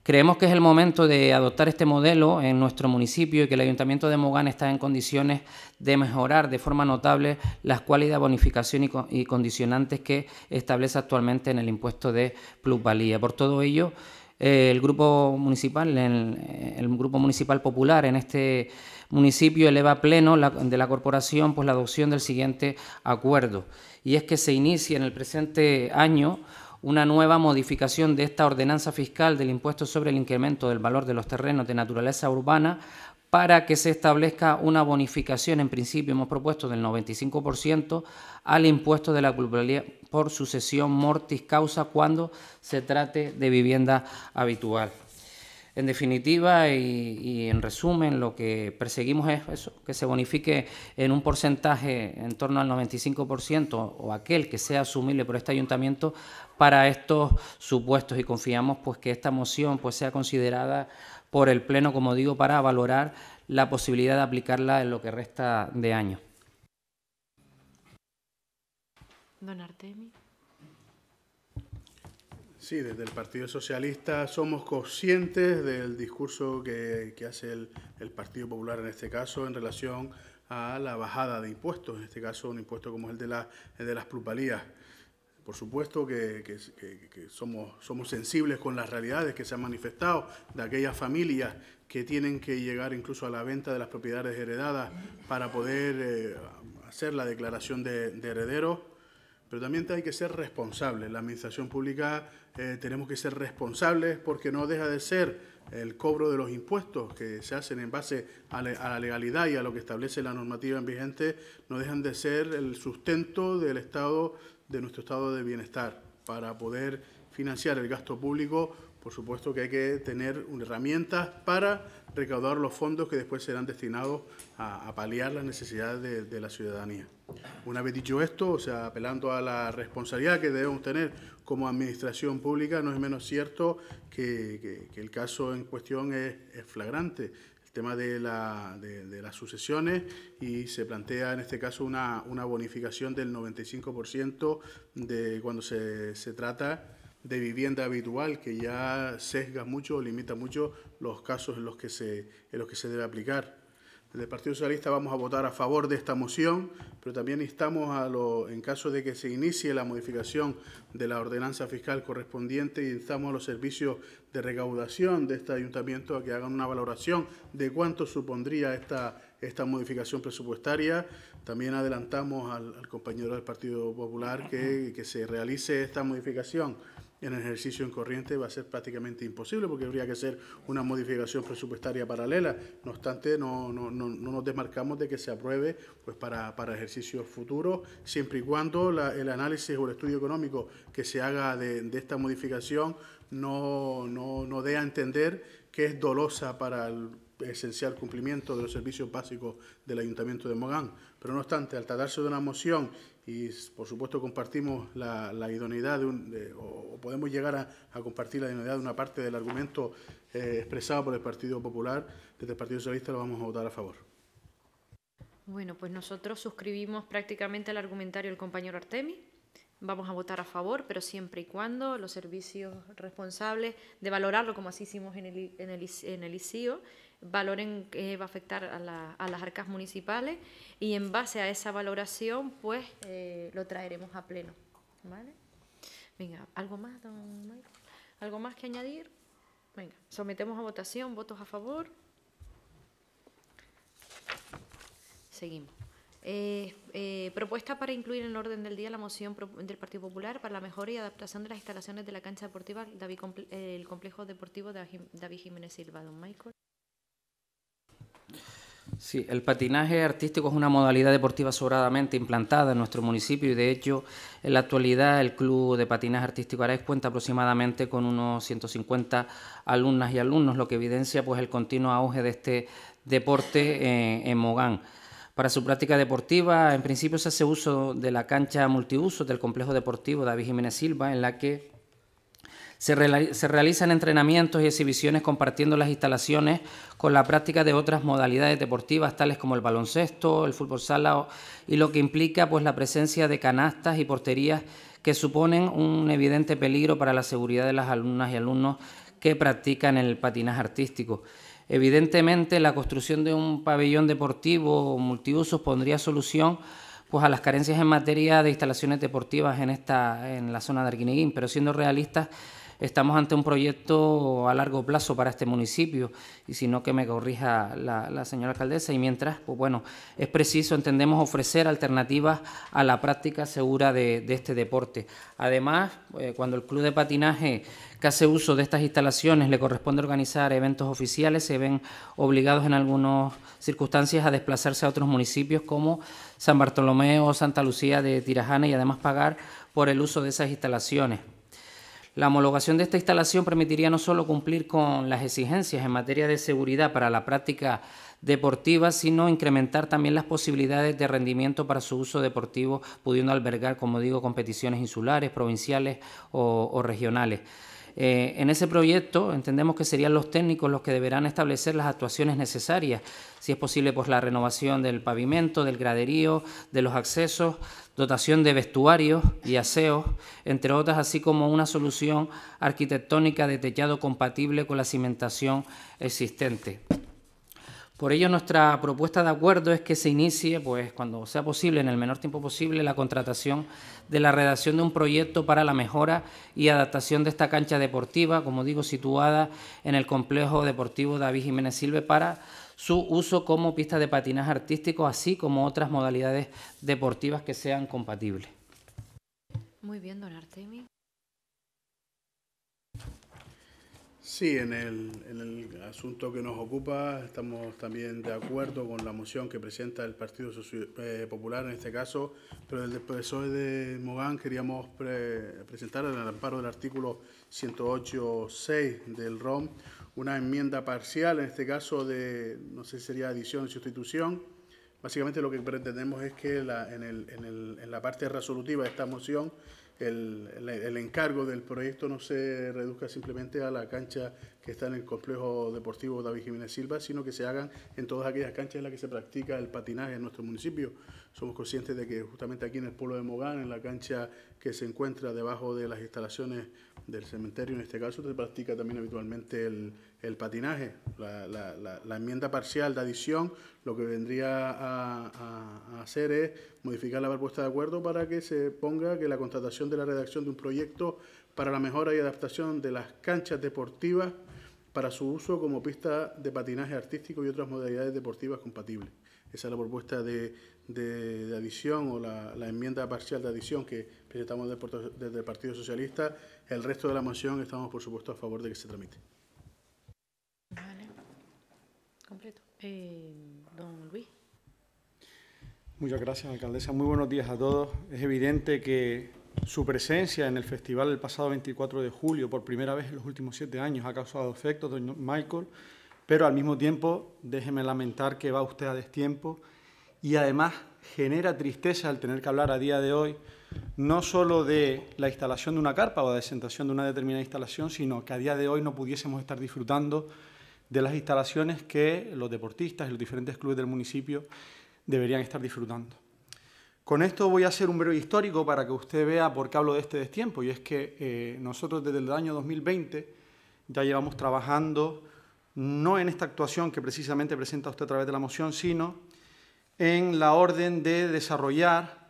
Creemos que es el momento de adoptar este modelo en nuestro municipio y que el Ayuntamiento de Mogán está en condiciones de mejorar de forma notable las cualidades, bonificación y, condicionantes que establece actualmente en el impuesto de plusvalía. Por todo ello, eh, el grupo municipal, el, grupo municipal popular en este municipio eleva pleno de la corporación pues la adopción del siguiente acuerdo y es que se inicie en el presente año una nueva modificación de esta ordenanza fiscal del impuesto sobre el incremento del valor de los terrenos de naturaleza urbana para que se establezca una bonificación, en principio hemos propuesto del 95% al impuesto de la culpabilidad por sucesión mortis causa cuando se trate de vivienda habitual. En definitiva y, en resumen, lo que perseguimos es que se bonifique en un porcentaje en torno al 95% o aquel que sea asumible por este ayuntamiento para estos supuestos y confiamos pues que esta moción pues sea considerada por el pleno, como digo, para valorar la posibilidad de aplicarla en lo que resta de año. Don Artemi. Sí, desde el Partido Socialista somos conscientes del discurso que, hace el, Partido Popular en este caso en relación a la bajada de impuestos, en este caso un impuesto como el de, de las plusvalías. Por supuesto que, somos, sensibles con las realidades que se han manifestado de aquellas familias que tienen que llegar incluso a la venta de las propiedades heredadas para poder eh, hacer la declaración de, heredero. herederos pero también hay que ser responsables. La administración pública eh, tenemos que ser responsables porque no deja de ser el cobro de los impuestos que se hacen en base a, la legalidad y a lo que establece la normativa en vigente, no dejan de ser el sustento del Estado, de nuestro estado de bienestar. Para poder financiar el gasto público, por supuesto que hay que tener herramientas para recaudar los fondos que después serán destinados a, paliar las necesidades de la ciudadanía. Una vez dicho esto, o sea, apelando a la responsabilidad que debemos tener como administración pública, no es menos cierto que, el caso en cuestión es, flagrante, el tema de, las sucesiones y se plantea en este caso una, bonificación del 95% de cuando se, trata de vivienda habitual, que ya sesga mucho limita mucho los casos en los que en los que se debe aplicar el Partido Socialista vamos a votar a favor de esta moción, pero también instamos a los, en caso de que se inicie la modificación de la ordenanza fiscal correspondiente, instamos a los servicios de recaudación de este ayuntamiento a que hagan una valoración de cuánto supondría esta, esta modificación presupuestaria. También adelantamos al, compañero del Partido Popular que, que se realice esta modificación en el ejercicio en corriente va a ser prácticamente imposible porque habría que hacer una modificación presupuestaria paralela. No obstante, no, no, nos desmarcamos de que se apruebe pues, para, para ejercicios futuros, siempre y cuando el análisis o el estudio económico que se haga de, esta modificación no, no dé a entender que es dolosa para el esencial cumplimiento de los servicios básicos del Ayuntamiento de Mogán. Pero no obstante, al tratarse de una moción y por supuesto compartimos la, idoneidad o, podemos llegar a, compartir la idoneidad de una parte del argumento eh, expresado por el Partido Popular, desde el Partido Socialista lo vamos a votar a favor. Bueno, pues nosotros suscribimos prácticamente el argumentario del compañero Artemi. Vamos a votar a favor, pero siempre y cuando los servicios responsables de valorarlo, como así hicimos en el, en el, en el ICIO, valoren que va a afectar a, las arcas municipales y en base a esa valoración pues eh, lo traeremos a pleno. ¿Vale? Venga, ¿algo más, don Michael? ¿Algo más que añadir? Venga, sometemos a votación, votos a favor. Seguimos. Eh, eh, propuesta para incluir en el orden del día la moción del Partido Popular para la mejora y adaptación de las instalaciones de la cancha deportiva David, el complejo deportivo de David Jiménez Silva. Don Michael. Sí, el patinaje artístico es una modalidad deportiva sobradamente implantada en nuestro municipio y de hecho en la actualidad el Club de Patinaje Artístico Araes cuenta aproximadamente con unos 150 alumnas y alumnos, lo que evidencia pues el continuo auge de este deporte eh, en Mogán. Para su práctica deportiva, en principio se hace uso de la cancha multiuso del complejo deportivo David Jiménez Silva, en la que se, realizan entrenamientos y exhibiciones compartiendo las instalaciones con la práctica de otras modalidades deportivas, tales como el baloncesto, el fútbol sala y lo que implica pues, la presencia de canastas y porterías que suponen un evidente peligro para la seguridad de las alumnas y alumnos que practican el patinaje artístico. Evidentemente, la construcción de un pabellón deportivo multiusos pondría solución pues, a las carencias en materia de instalaciones deportivas en, esta, en la zona de Arguineguín, pero siendo realistas, estamos ante un proyecto a largo plazo para este municipio y si no que me corrija la, señora alcaldesa. Y mientras, pues bueno, es preciso, entendemos, ofrecer alternativas a la práctica segura de, este deporte. Además, eh, cuando el club de patinaje que hace uso de estas instalaciones le corresponde organizar eventos oficiales, se ven obligados en algunas circunstancias a desplazarse a otros municipios como San Bartolomé o Santa Lucía de Tirajana y además pagar por el uso de esas instalaciones. La homologación de esta instalación permitiría no solo cumplir con las exigencias en materia de seguridad para la práctica deportiva, sino incrementar también las posibilidades de rendimiento para su uso deportivo, pudiendo albergar, como digo, competiciones insulares, provinciales o, regionales. Eh, en ese proyecto entendemos que serían los técnicos los que deberán establecer las actuaciones necesarias, si es posible, pues la renovación del pavimento, del graderío, de los accesos, dotación de vestuarios y aseos, entre otras, así como una solución arquitectónica de techado compatible con la cimentación existente. Por ello, nuestra propuesta de acuerdo es que se inicie, pues cuando sea posible, en el menor tiempo posible, la contratación de la redacción de un proyecto para la mejora y adaptación de esta cancha deportiva, como digo, situada en el complejo deportivo David Jiménez Silve para su uso como pista de patinaje artístico, así como otras modalidades deportivas que sean compatibles. Muy bien, don Artemis. Sí, en el, asunto que nos ocupa estamos también de acuerdo con la moción que presenta el Partido eh, Popular en este caso, pero desde el PSOE de Mogán queríamos presentar en el amparo del artículo 108.6 del ROM una enmienda parcial, en este caso de, no sé si sería adición o sustitución. Básicamente lo que pretendemos es que en, en la parte resolutiva de esta moción el, encargo del proyecto no se reduzca simplemente a la cancha que está en el complejo deportivo David Jiménez Silva, sino que se hagan en todas aquellas canchas en las que se practica el patinaje en nuestro municipio. Somos conscientes de que justamente aquí en el pueblo de Mogán, en la cancha que se encuentra debajo de las instalaciones del cementerio, en este caso, se practica también habitualmente el, patinaje. La, enmienda parcial de adición lo que vendría a, a, hacer es modificar la propuesta de acuerdo para que se ponga que la contratación de la redacción de un proyecto para la mejora y adaptación de las canchas deportivas para su uso como pista de patinaje artístico y otras modalidades deportivas compatibles. Esa es la propuesta de, adición o la, enmienda parcial de adición que presentamos desde, el Partido Socialista. El resto de la moción estamos, por supuesto, a favor de que se tramite. Vale. Completo. Eh, don Luis. Muchas gracias, alcaldesa. Muy buenos días a todos. Es evidente que su presencia en el festival el pasado 24 de julio, por primera vez en los últimos siete años, ha causado efectos, don Michael, pero al mismo tiempo, déjeme lamentar que va usted a destiempo y además genera tristeza al tener que hablar a día de hoy no solo de la instalación de una carpa o de la presentación de una determinada instalación, sino que a día de hoy no pudiésemos estar disfrutando de las instalaciones que los deportistas y los diferentes clubes del municipio deberían estar disfrutando. Con esto voy a hacer un breve histórico para que usted vea por qué hablo de este destiempo, y es que eh, nosotros desde el año 2020 ya llevamos trabajando no en esta actuación que precisamente presenta usted a través de la moción, sino en la orden de desarrollar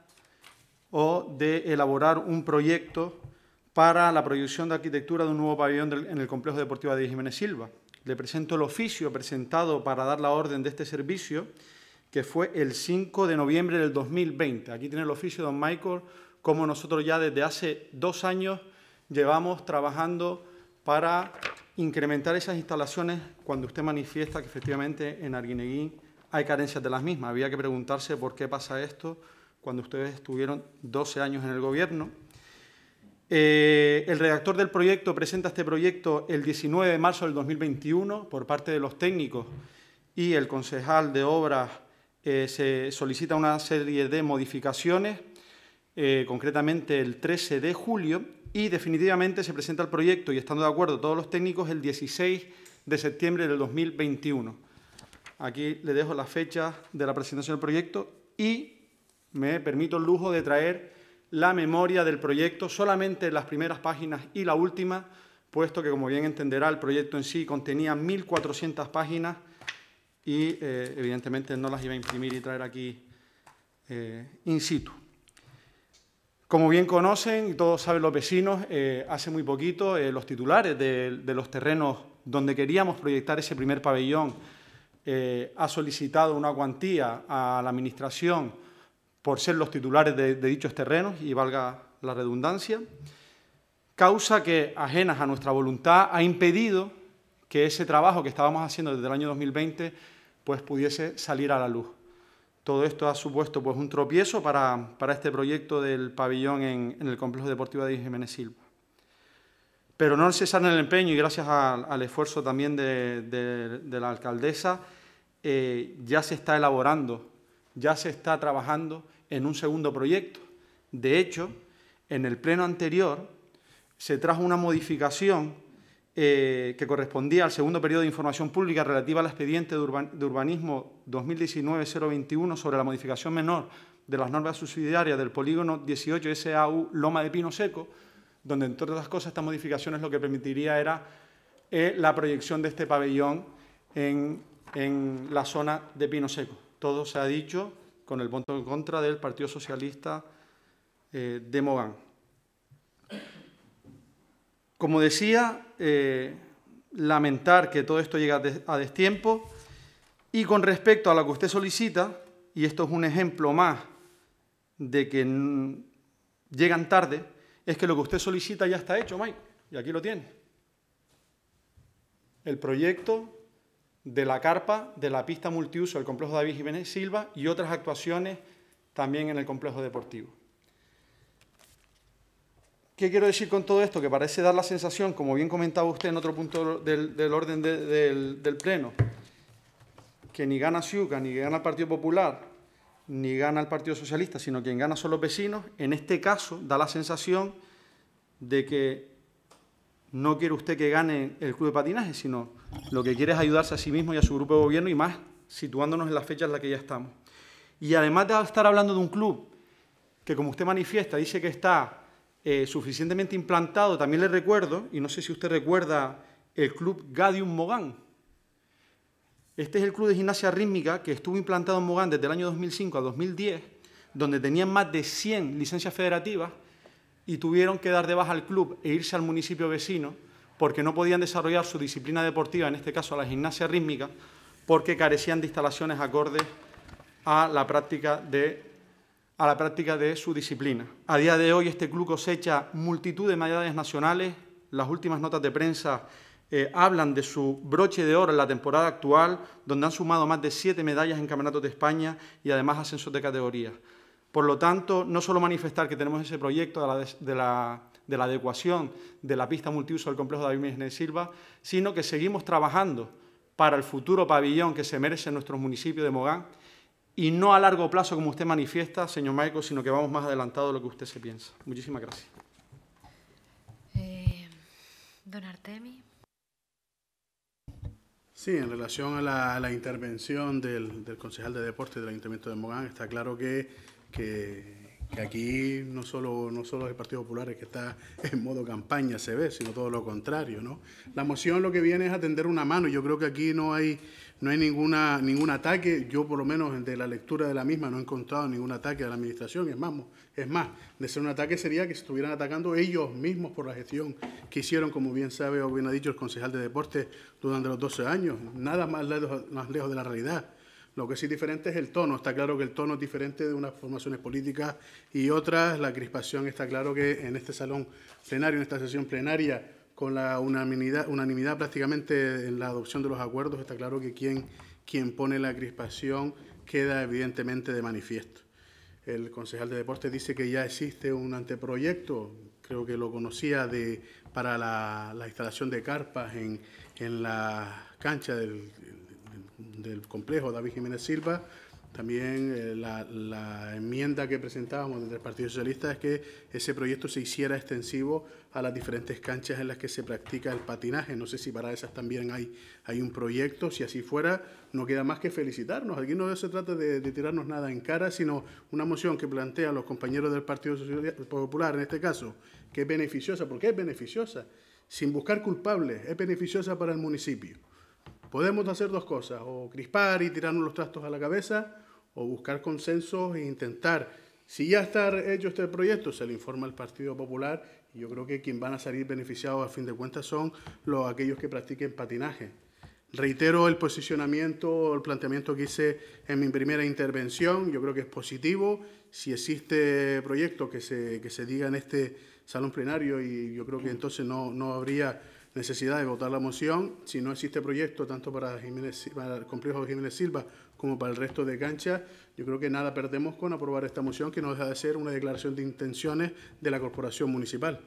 o de elaborar un proyecto para la proyección de arquitectura de un nuevo pabellón en el complejo deportivo de Jiménez Silva. Le presento el oficio presentado para dar la orden de este servicio que fue el 5 de noviembre del 2020. Aquí tiene el oficio don Michael, como nosotros ya desde hace dos años llevamos trabajando para incrementar esas instalaciones cuando usted manifiesta que efectivamente en Arguineguín hay carencias de las mismas. Había que preguntarse por qué pasa esto cuando ustedes estuvieron 12 años en el gobierno. Eh, el redactor del proyecto presenta este proyecto el 19 de marzo del 2021 por parte de los técnicos y el concejal de obras eh, se solicita una serie de modificaciones, eh, concretamente el 13 de julio, y definitivamente se presenta el proyecto, y estando de acuerdo todos los técnicos, el 16 de septiembre del 2021. Aquí le dejo la fecha de la presentación del proyecto y me permito el lujo de traer la memoria del proyecto, solamente las primeras páginas y la última, puesto que, como bien entenderá, el proyecto en sí contenía 1.400 páginas y eh, evidentemente no las iba a imprimir y traer aquí eh, in situ. Como bien conocen y todos saben los vecinos, eh, hace muy poquito los titulares de, los terrenos donde queríamos proyectar ese primer pabellón ha solicitado una cuantía a la Administración por ser los titulares de dichos terrenos, y valga la redundancia, causa que, ajenas a nuestra voluntad, ha impedido que ese trabajo que estábamos haciendo desde el año 2020 pues pudiese salir a la luz. Todo esto ha supuesto pues, un tropiezo para, este proyecto del pabellón en, el Complejo Deportivo de Jiménez Silva. Pero no cesar en el empeño y gracias al esfuerzo también de, la alcaldesa, eh, ya se está elaborando, ya se está trabajando en un segundo proyecto. De hecho, en el pleno anterior se trajo una modificación eh, que correspondía al segundo periodo de información pública relativa al expediente de, urbanismo 2019-021 sobre la modificación menor de las normas subsidiarias del polígono 18 SAU Loma de Pino Seco, donde entre otras cosas estas modificaciones lo que permitiría era eh, la proyección de este pabellón en, la zona de Pino Seco. Todo se ha dicho con el voto en contra del Partido Socialista eh, de Mogán. Como decía, eh, lamentar que todo esto llega a destiempo. Y con respecto a lo que usted solicita, y esto es un ejemplo más de que llegan tarde, es que lo que usted solicita ya está hecho, Mike, y aquí lo tiene. El proyecto de la carpa, de la pista multiuso del complejo David Jiménez Silva y otras actuaciones también en el complejo deportivo. ¿Qué quiero decir con todo esto? Que parece dar la sensación, como bien comentaba usted en otro punto del, orden del, Pleno, que ni gana Ciuca, ni gana el Partido Popular, ni gana el Partido Socialista, sino quien gana son los vecinos. En este caso, da la sensación de que no quiere usted que gane el club de patinaje, sino lo que quiere es ayudarse a sí mismo y a su grupo de gobierno y más situándonos en las fechas en las que ya estamos. Y además de estar hablando de un club que, como usted manifiesta, dice que está eh, suficientemente implantado, también le recuerdo, y no sé si usted recuerda el club Gadium Mogán. Este es el club de gimnasia rítmica que estuvo implantado en Mogán desde el año 2005 a 2010, donde tenían más de 100 licencias federativas y tuvieron que dar de baja al club e irse al municipio vecino porque no podían desarrollar su disciplina deportiva, en este caso a la gimnasia rítmica, porque carecían de instalaciones acordes a la práctica de a la práctica de su disciplina. A día de hoy este club cosecha multitud de medallas nacionales, las últimas notas de prensa eh, hablan de su broche de oro en la temporada actual, donde han sumado más de siete medallas en Campeonatos de España y además ascensos de categoría. Por lo tanto, no solo manifestar que tenemos ese proyecto de la, adecuación de la pista multiuso del complejo David de Silva, sino que seguimos trabajando para el futuro pabellón que se merece en nuestros municipios de Mogán y no a largo plazo como usted manifiesta, señor Michael, sino que vamos más adelantado de lo que usted se piensa. Muchísimas gracias. Eh, don Artemi. Sí, en relación a la, intervención del, del, concejal de deportes del Ayuntamiento de Mogán, está claro que, que, que, aquí no solo, no solo el Partido Popular es que está en modo campaña, se ve, sino todo lo contrario. ¿no? La moción lo que viene es atender una mano. Yo creo que aquí no hay no hay ninguna, ningún ataque, yo por lo menos de la lectura de la misma no he encontrado ningún ataque a la administración, es más, es más, de ser un ataque sería que estuvieran atacando ellos mismos por la gestión que hicieron, como bien sabe o bien ha dicho el concejal de deportes durante los 12 años, nada más lejos, más lejos de la realidad. Lo que sí es diferente es el tono. Está claro que el tono es diferente de unas formaciones políticas y otras. La crispación está claro que en este salón plenario, en esta sesión plenaria, con la unanimidad, unanimidad prácticamente en la adopción de los acuerdos, está claro que quien, quien pone la crispación queda evidentemente de manifiesto. El concejal de deportes dice que ya existe un anteproyecto, creo que lo conocía, para la, instalación de carpas en, en la cancha del, complejo David Jiménez Silva. También eh, la, enmienda que presentábamos desde el Partido Socialista es que ese proyecto se hiciera extensivo a las diferentes canchas en las que se practica el patinaje. No sé si para esas también hay, hay un proyecto. Si así fuera, no queda más que felicitarnos. Aquí no se trata de, tirarnos nada en cara, sino una moción que plantean los compañeros del Partido Popular, en este caso, que es beneficiosa, qué es beneficiosa, sin buscar culpables, es beneficiosa para el municipio. Podemos hacer dos cosas, o crispar y tirarnos los trastos a la cabeza, o buscar consensos e intentar si ya está hecho este proyecto, se le informa al Partido Popular yo creo que quien van a salir beneficiados a fin de cuentas son los, aquellos que practiquen patinaje. Reitero el posicionamiento, el planteamiento que hice en mi primera intervención. Yo creo que es positivo. Si existe proyecto que se, se diga en este salón plenario, y yo creo que entonces no, no habría necesidad de votar la moción. Si no existe proyecto, tanto para, Jiménez, para el complejo Jiménez Silva como para el resto de canchas Yo creo que nada perdemos con aprobar esta moción que no deja de ser una declaración de intenciones de la corporación municipal.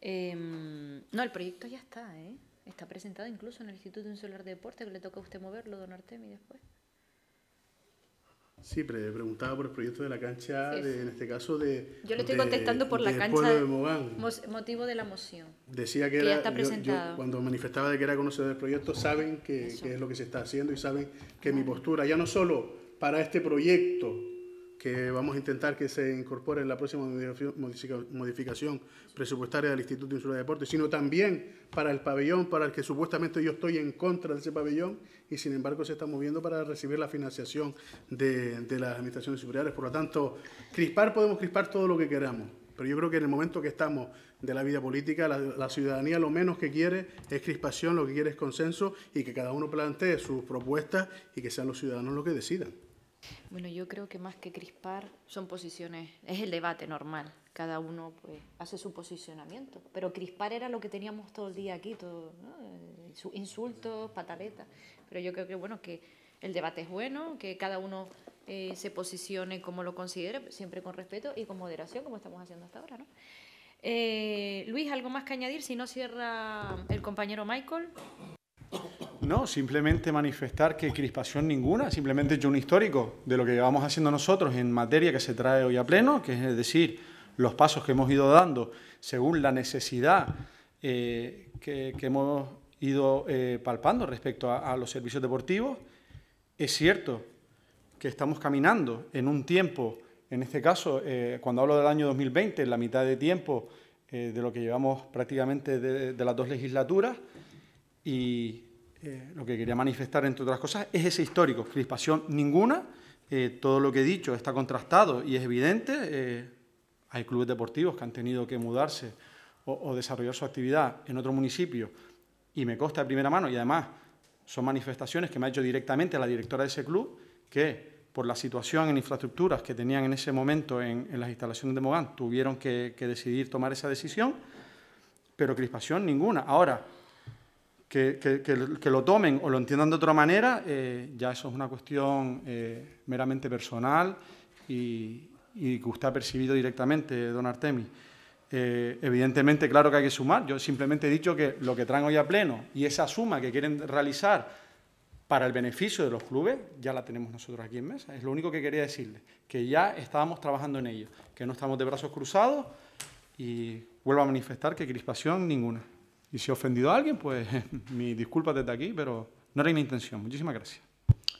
Em, no, el proyecto ya está, ¿eh? está presentado incluso en el Instituto Insular de Deporte, que le toca a usted moverlo, don Artemi, después. Sí, pero preguntaba por el proyecto de la cancha, en este caso de... Yo le estoy contestando por la cancha motivo de la moción. Decía que, cuando manifestaba de que era conocedor del proyecto, saben que, que, es lo que se está haciendo y saben que mi postura, ya no solo para este proyecto, que vamos a intentar que se incorpore en la próxima modificación presupuestaria del Instituto Insular de Deportes, sino también para el pabellón, para el que supuestamente yo estoy en contra de ese pabellón y sin embargo se está moviendo para recibir la financiación de, las administraciones superiores. Por lo tanto, crispar podemos crispar todo lo que queramos, pero yo creo que en el momento que estamos de la vida política, la, la, ciudadanía lo menos que quiere es crispación, lo que quiere es consenso y que cada uno plantee sus propuestas y que sean los ciudadanos los que decidan. Bueno, yo creo que más que crispar son posiciones, es el debate normal, cada uno pues hace su posicionamiento, pero crispar era lo que teníamos todo el día aquí, todo, ¿no? Eh, insultos, pataletas, pero yo creo que bueno, que el debate es bueno, que cada uno eh, se posicione como lo considere, siempre con respeto y con moderación, como estamos haciendo hasta ahora, ¿no? Eh, Luis, ¿algo más que añadir? Si no cierra el compañero Michael. No, simplemente manifestar que crispación ninguna, simplemente hecho un histórico de lo que llevamos haciendo nosotros en materia que se trae hoy a pleno, que es decir, los pasos que hemos ido dando según la necesidad eh, que, hemos ido eh, palpando respecto a, los servicios deportivos. Es cierto que estamos caminando en un tiempo, en este caso, eh, cuando hablo del año 2020, en la mitad de tiempo de lo que llevamos prácticamente de, de, las dos legislaturas, y eh, lo que quería manifestar, entre otras cosas, es ese histórico, crispación ninguna, eh, todo lo que he dicho está contrastado y es evidente, eh, hay clubes deportivos que han tenido que mudarse o, desarrollar su actividad en otro municipio y me consta de primera mano y además son manifestaciones que me ha hecho directamente la directora de ese club que por la situación en infraestructuras que tenían en ese momento en, las instalaciones de Mogán, tuvieron que, decidir tomar esa decisión, pero crispación ninguna. Ahora, que, lo tomen o lo entiendan de otra manera, eh, ya eso es una cuestión eh, meramente personal y, que usted ha percibido directamente, don Artemis. Eh, evidentemente, claro que hay que sumar. Yo simplemente he dicho que lo que traen hoy a pleno y esa suma que quieren realizar para el beneficio de los clubes, ya la tenemos nosotros aquí en mesa. Es lo único que quería decirle que ya estábamos trabajando en ello, que no estamos de brazos cruzados y vuelvo a manifestar que crispación ninguna. Y si he ofendido a alguien, pues mi disculpa desde aquí, pero no era mi intención. Muchísimas gracias.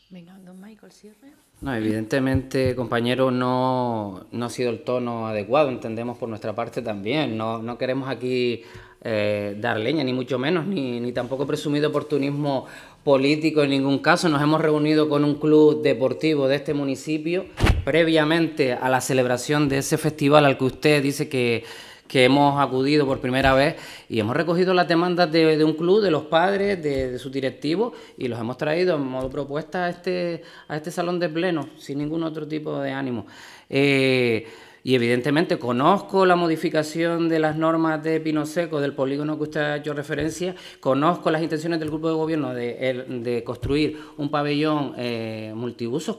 Venga, don Michael, cierre. No, evidentemente, compañero, no, ha sido el tono adecuado, entendemos por nuestra parte también. No, queremos aquí eh, dar leña, ni mucho menos, ni, ni tampoco presumir oportunismo político en ningún caso. Nos hemos reunido con un club deportivo de este municipio previamente a la celebración de ese festival al que usted dice que que hemos acudido por primera vez y hemos recogido las demandas de, un club, de los padres, de, su directivo y los hemos traído en modo propuesta a este, a este salón de pleno, sin ningún otro tipo de ánimo. Eh, y evidentemente conozco la modificación de las normas de Pino Seco, del polígono que usted ha hecho referencia, conozco las intenciones del grupo de gobierno de, construir un pabellón eh,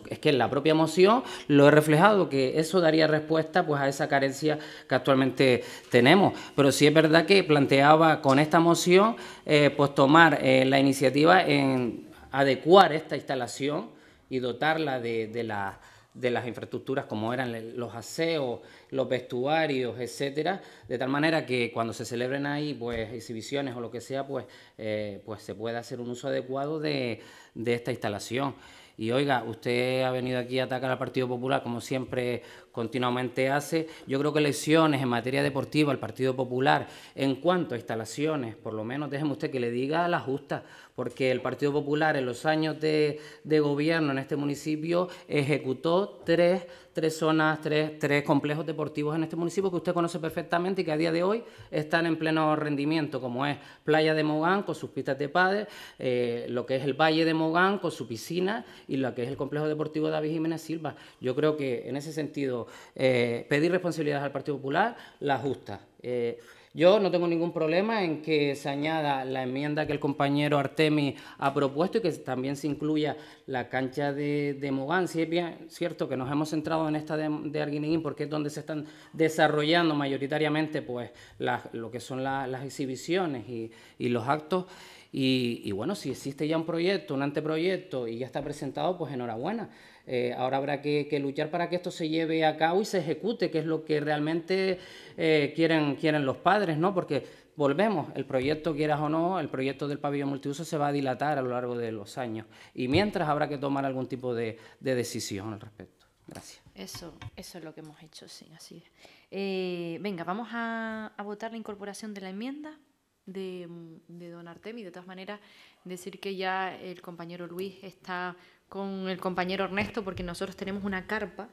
es que en la propia moción lo he reflejado, que eso daría respuesta pues a esa carencia que actualmente tenemos. Pero sí es verdad que planteaba con esta moción eh, pues tomar eh, la iniciativa en adecuar esta instalación y dotarla de, de la de las infraestructuras como eran los aseos, los vestuarios, etcétera, de tal manera que cuando se celebren ahí pues exhibiciones o lo que sea, pues, eh, pues se pueda hacer un uso adecuado de, de esta instalación. Y oiga, usted ha venido aquí a atacar al Partido Popular como siempre continuamente hace. Yo creo que lesiones en materia deportiva al Partido Popular, en cuanto a instalaciones, por lo menos déjeme usted que le diga a la justa porque el Partido Popular en los años de, gobierno en este municipio ejecutó tres, zonas, tres, tres, complejos deportivos en este municipio que usted conoce perfectamente y que a día de hoy están en pleno rendimiento, como es Playa de Mogán con sus pistas de padres eh, lo que es el Valle de Mogán con su piscina y lo que es el complejo deportivo David Jiménez Silva. Yo creo que en ese sentido eh, pedir responsabilidades al Partido Popular la justa. Eh, yo no tengo ningún problema en que se añada la enmienda que el compañero Artemi ha propuesto y que también se incluya la cancha de, Mogán. Si es bien cierto que nos hemos centrado en esta de, Arguineguín porque es donde se están desarrollando mayoritariamente pues, las, lo que son las exhibiciones y los actos, y, bueno, si existe ya un proyecto, un anteproyecto y ya está presentado, pues enhorabuena. Eh, ahora habrá que, luchar para que esto se lleve a cabo y se ejecute, que es lo que realmente eh, quieren, quieren los padres, ¿no? Porque volvemos, el proyecto, quieras o no, el proyecto del pabellón multiuso se va a dilatar a lo largo de los años. Y mientras habrá que tomar algún tipo de, decisión al respecto. Gracias. Eso, eso es lo que hemos hecho, sí, así es. Eh, venga, vamos a votar la incorporación de la enmienda. Mm, de, don Artemi. De todas maneras, decir que ya el compañero Luis está con el compañero Ernesto porque nosotros tenemos una carpa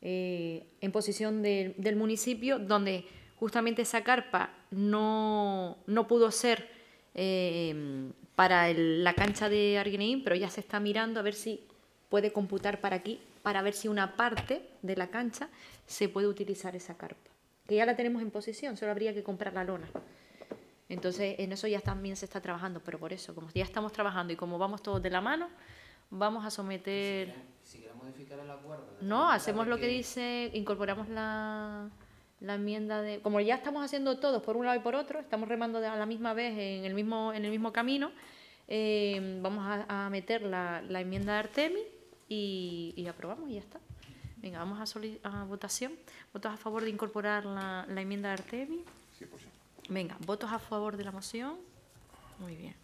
eh, en posición del municipio donde justamente esa carpa no, no pudo ser eh, para la cancha de Arguineín, pero ya se está mirando a ver si puede computar para aquí, para ver si una parte de la cancha se puede utilizar esa carpa. Que ya la tenemos en posición, solo habría que comprar la lona. Entonces, en eso ya también se está trabajando, pero por eso, como ya estamos trabajando y como vamos todos de la mano, vamos a someter... Si modificar el acuerdo... No, hacemos lo que... dice, incorporamos la, enmienda de... Como ya estamos haciendo todos por un lado y por otro, estamos remando a la misma vez en el mismo, en el mismo camino, em, vamos a, meter la, enmienda de Artemi y, aprobamos y ya está. Venga, vamos a, a votación. ¿Votos a favor de incorporar la, enmienda de Artemi? Sí, por Venga, votos a favor de la moción. Muy bien.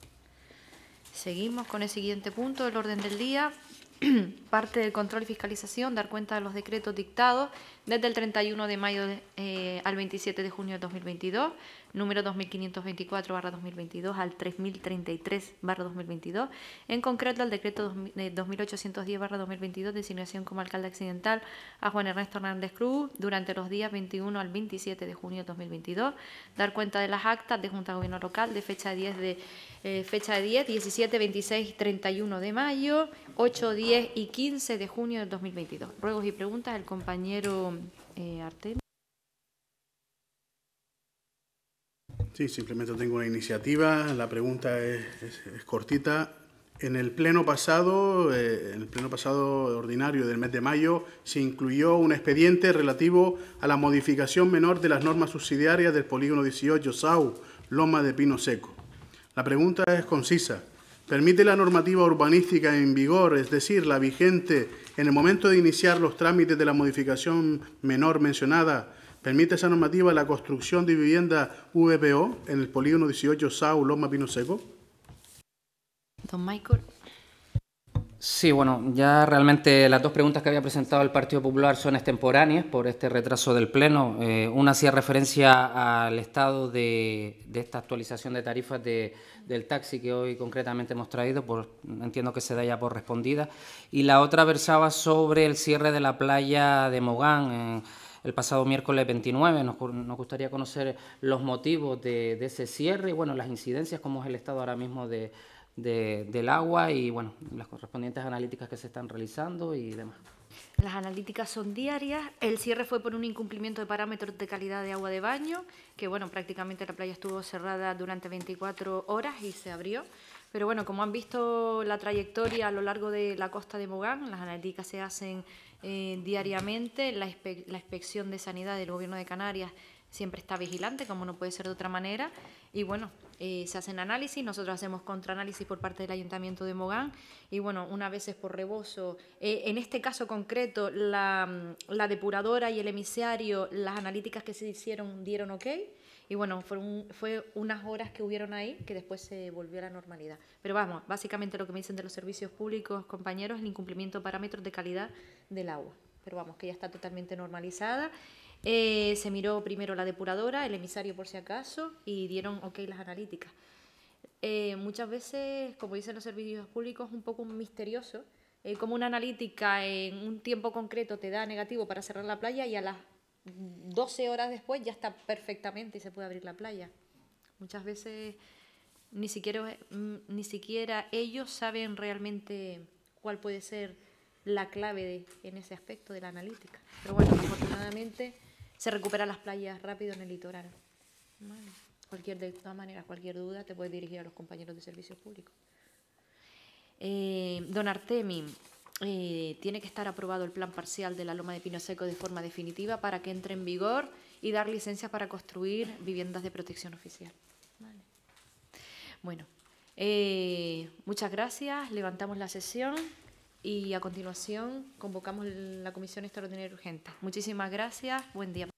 Seguimos con el siguiente punto del orden del día. parte del control y fiscalización, dar cuenta de los decretos dictados desde el 31 de mayo eh, al 27 de junio de 2022, número 2524-2022 al 3033-2022, en concreto el decreto 2810-2022 designación como alcalde accidental a Juan Ernesto Hernández Cruz durante los días 21 al 27 de junio de 2022, dar cuenta de las actas de Junta Gobierno Local de fecha 10, de, eh, fecha 10 17, 26, y 31 de mayo, 8, 10, 10 y 15 de junio de 2022. Ruegos y preguntas al compañero eh, Sí, simplemente tengo una iniciativa. La pregunta es, cortita. En el pleno pasado, eh, en el pleno pasado ordinario del mes de mayo, se incluyó un expediente relativo a la modificación menor de las normas subsidiarias del polígono 18 SAU, Loma de Pino Seco. La pregunta es concisa. Permite la normativa urbanística en vigor, es decir, la vigente, en el momento de iniciar los trámites de la modificación menor mencionada, permite esa normativa la construcción de vivienda VPO en el polígono 18 SAU Loma Pino Seco. Don Michael. Sí, bueno, ya realmente las dos preguntas que había presentado el Partido Popular son extemporáneas por este retraso del Pleno. Eh, una hacía referencia al estado de, esta actualización de tarifas del taxi que hoy concretamente hemos traído, por, entiendo que se da ya por respondida, y la otra versaba sobre el cierre de la playa de Mogán. Eh, el pasado miércoles 29. Nos, gustaría conocer los motivos de, de ese cierre y bueno, las incidencias, cómo es el estado ahora mismo de, del agua y bueno, las correspondientes analíticas que se están realizando y demás. Las analíticas son diarias. El cierre fue por un incumplimiento de parámetros de calidad de agua de baño, que bueno, prácticamente la playa estuvo cerrada durante 24 horas y se abrió. Pero bueno, como han visto la trayectoria a lo largo de la costa de Mogán, las analíticas se hacen eh, diariamente, la, la inspección de sanidad del Gobierno de Canarias siempre está vigilante, como no puede ser de otra manera. Y bueno, eh, se hacen análisis, nosotros hacemos contraanálisis por parte del Ayuntamiento de Mogán. Y bueno, una vez es por rebozo. Eh, en este caso concreto, mm, la, depuradora y el emisario, las analíticas que se hicieron dieron ok. Y bueno, fue, fue unas horas que hubieron ahí que después se volvió a la normalidad. Pero vamos, básicamente lo que me dicen de los servicios públicos, compañeros, el incumplimiento de parámetros de calidad del agua. Pero vamos, que ya está totalmente normalizada eh, se miró primero la depuradora, el emisario por si acaso, y dieron ok las analíticas. Eh, muchas veces, como dicen los servicios públicos, es un poco misterioso, eh, como una analítica en un tiempo concreto te da negativo para cerrar la playa y a las 12 horas después ya está perfectamente y se puede abrir la playa. Muchas veces ni siquiera, mm, ni siquiera ellos saben realmente cuál puede ser la clave en ese aspecto de la analítica. Pero bueno, afortunadamente se recuperan las playas rápido en el litoral. Cualquier, de todas maneras, cualquier duda te puedes dirigir a los compañeros de servicios públicos. Eh, don Artemi, eh, tiene que estar aprobado el plan parcial de la Loma de Pino Seco de forma definitiva para que entre en vigor y dar licencias para construir viviendas de protección oficial. Bueno, eh, muchas gracias. Levantamos la sesión y a continuación convocamos la comisión extraordinaria urgente. Muchísimas gracias. Buen día.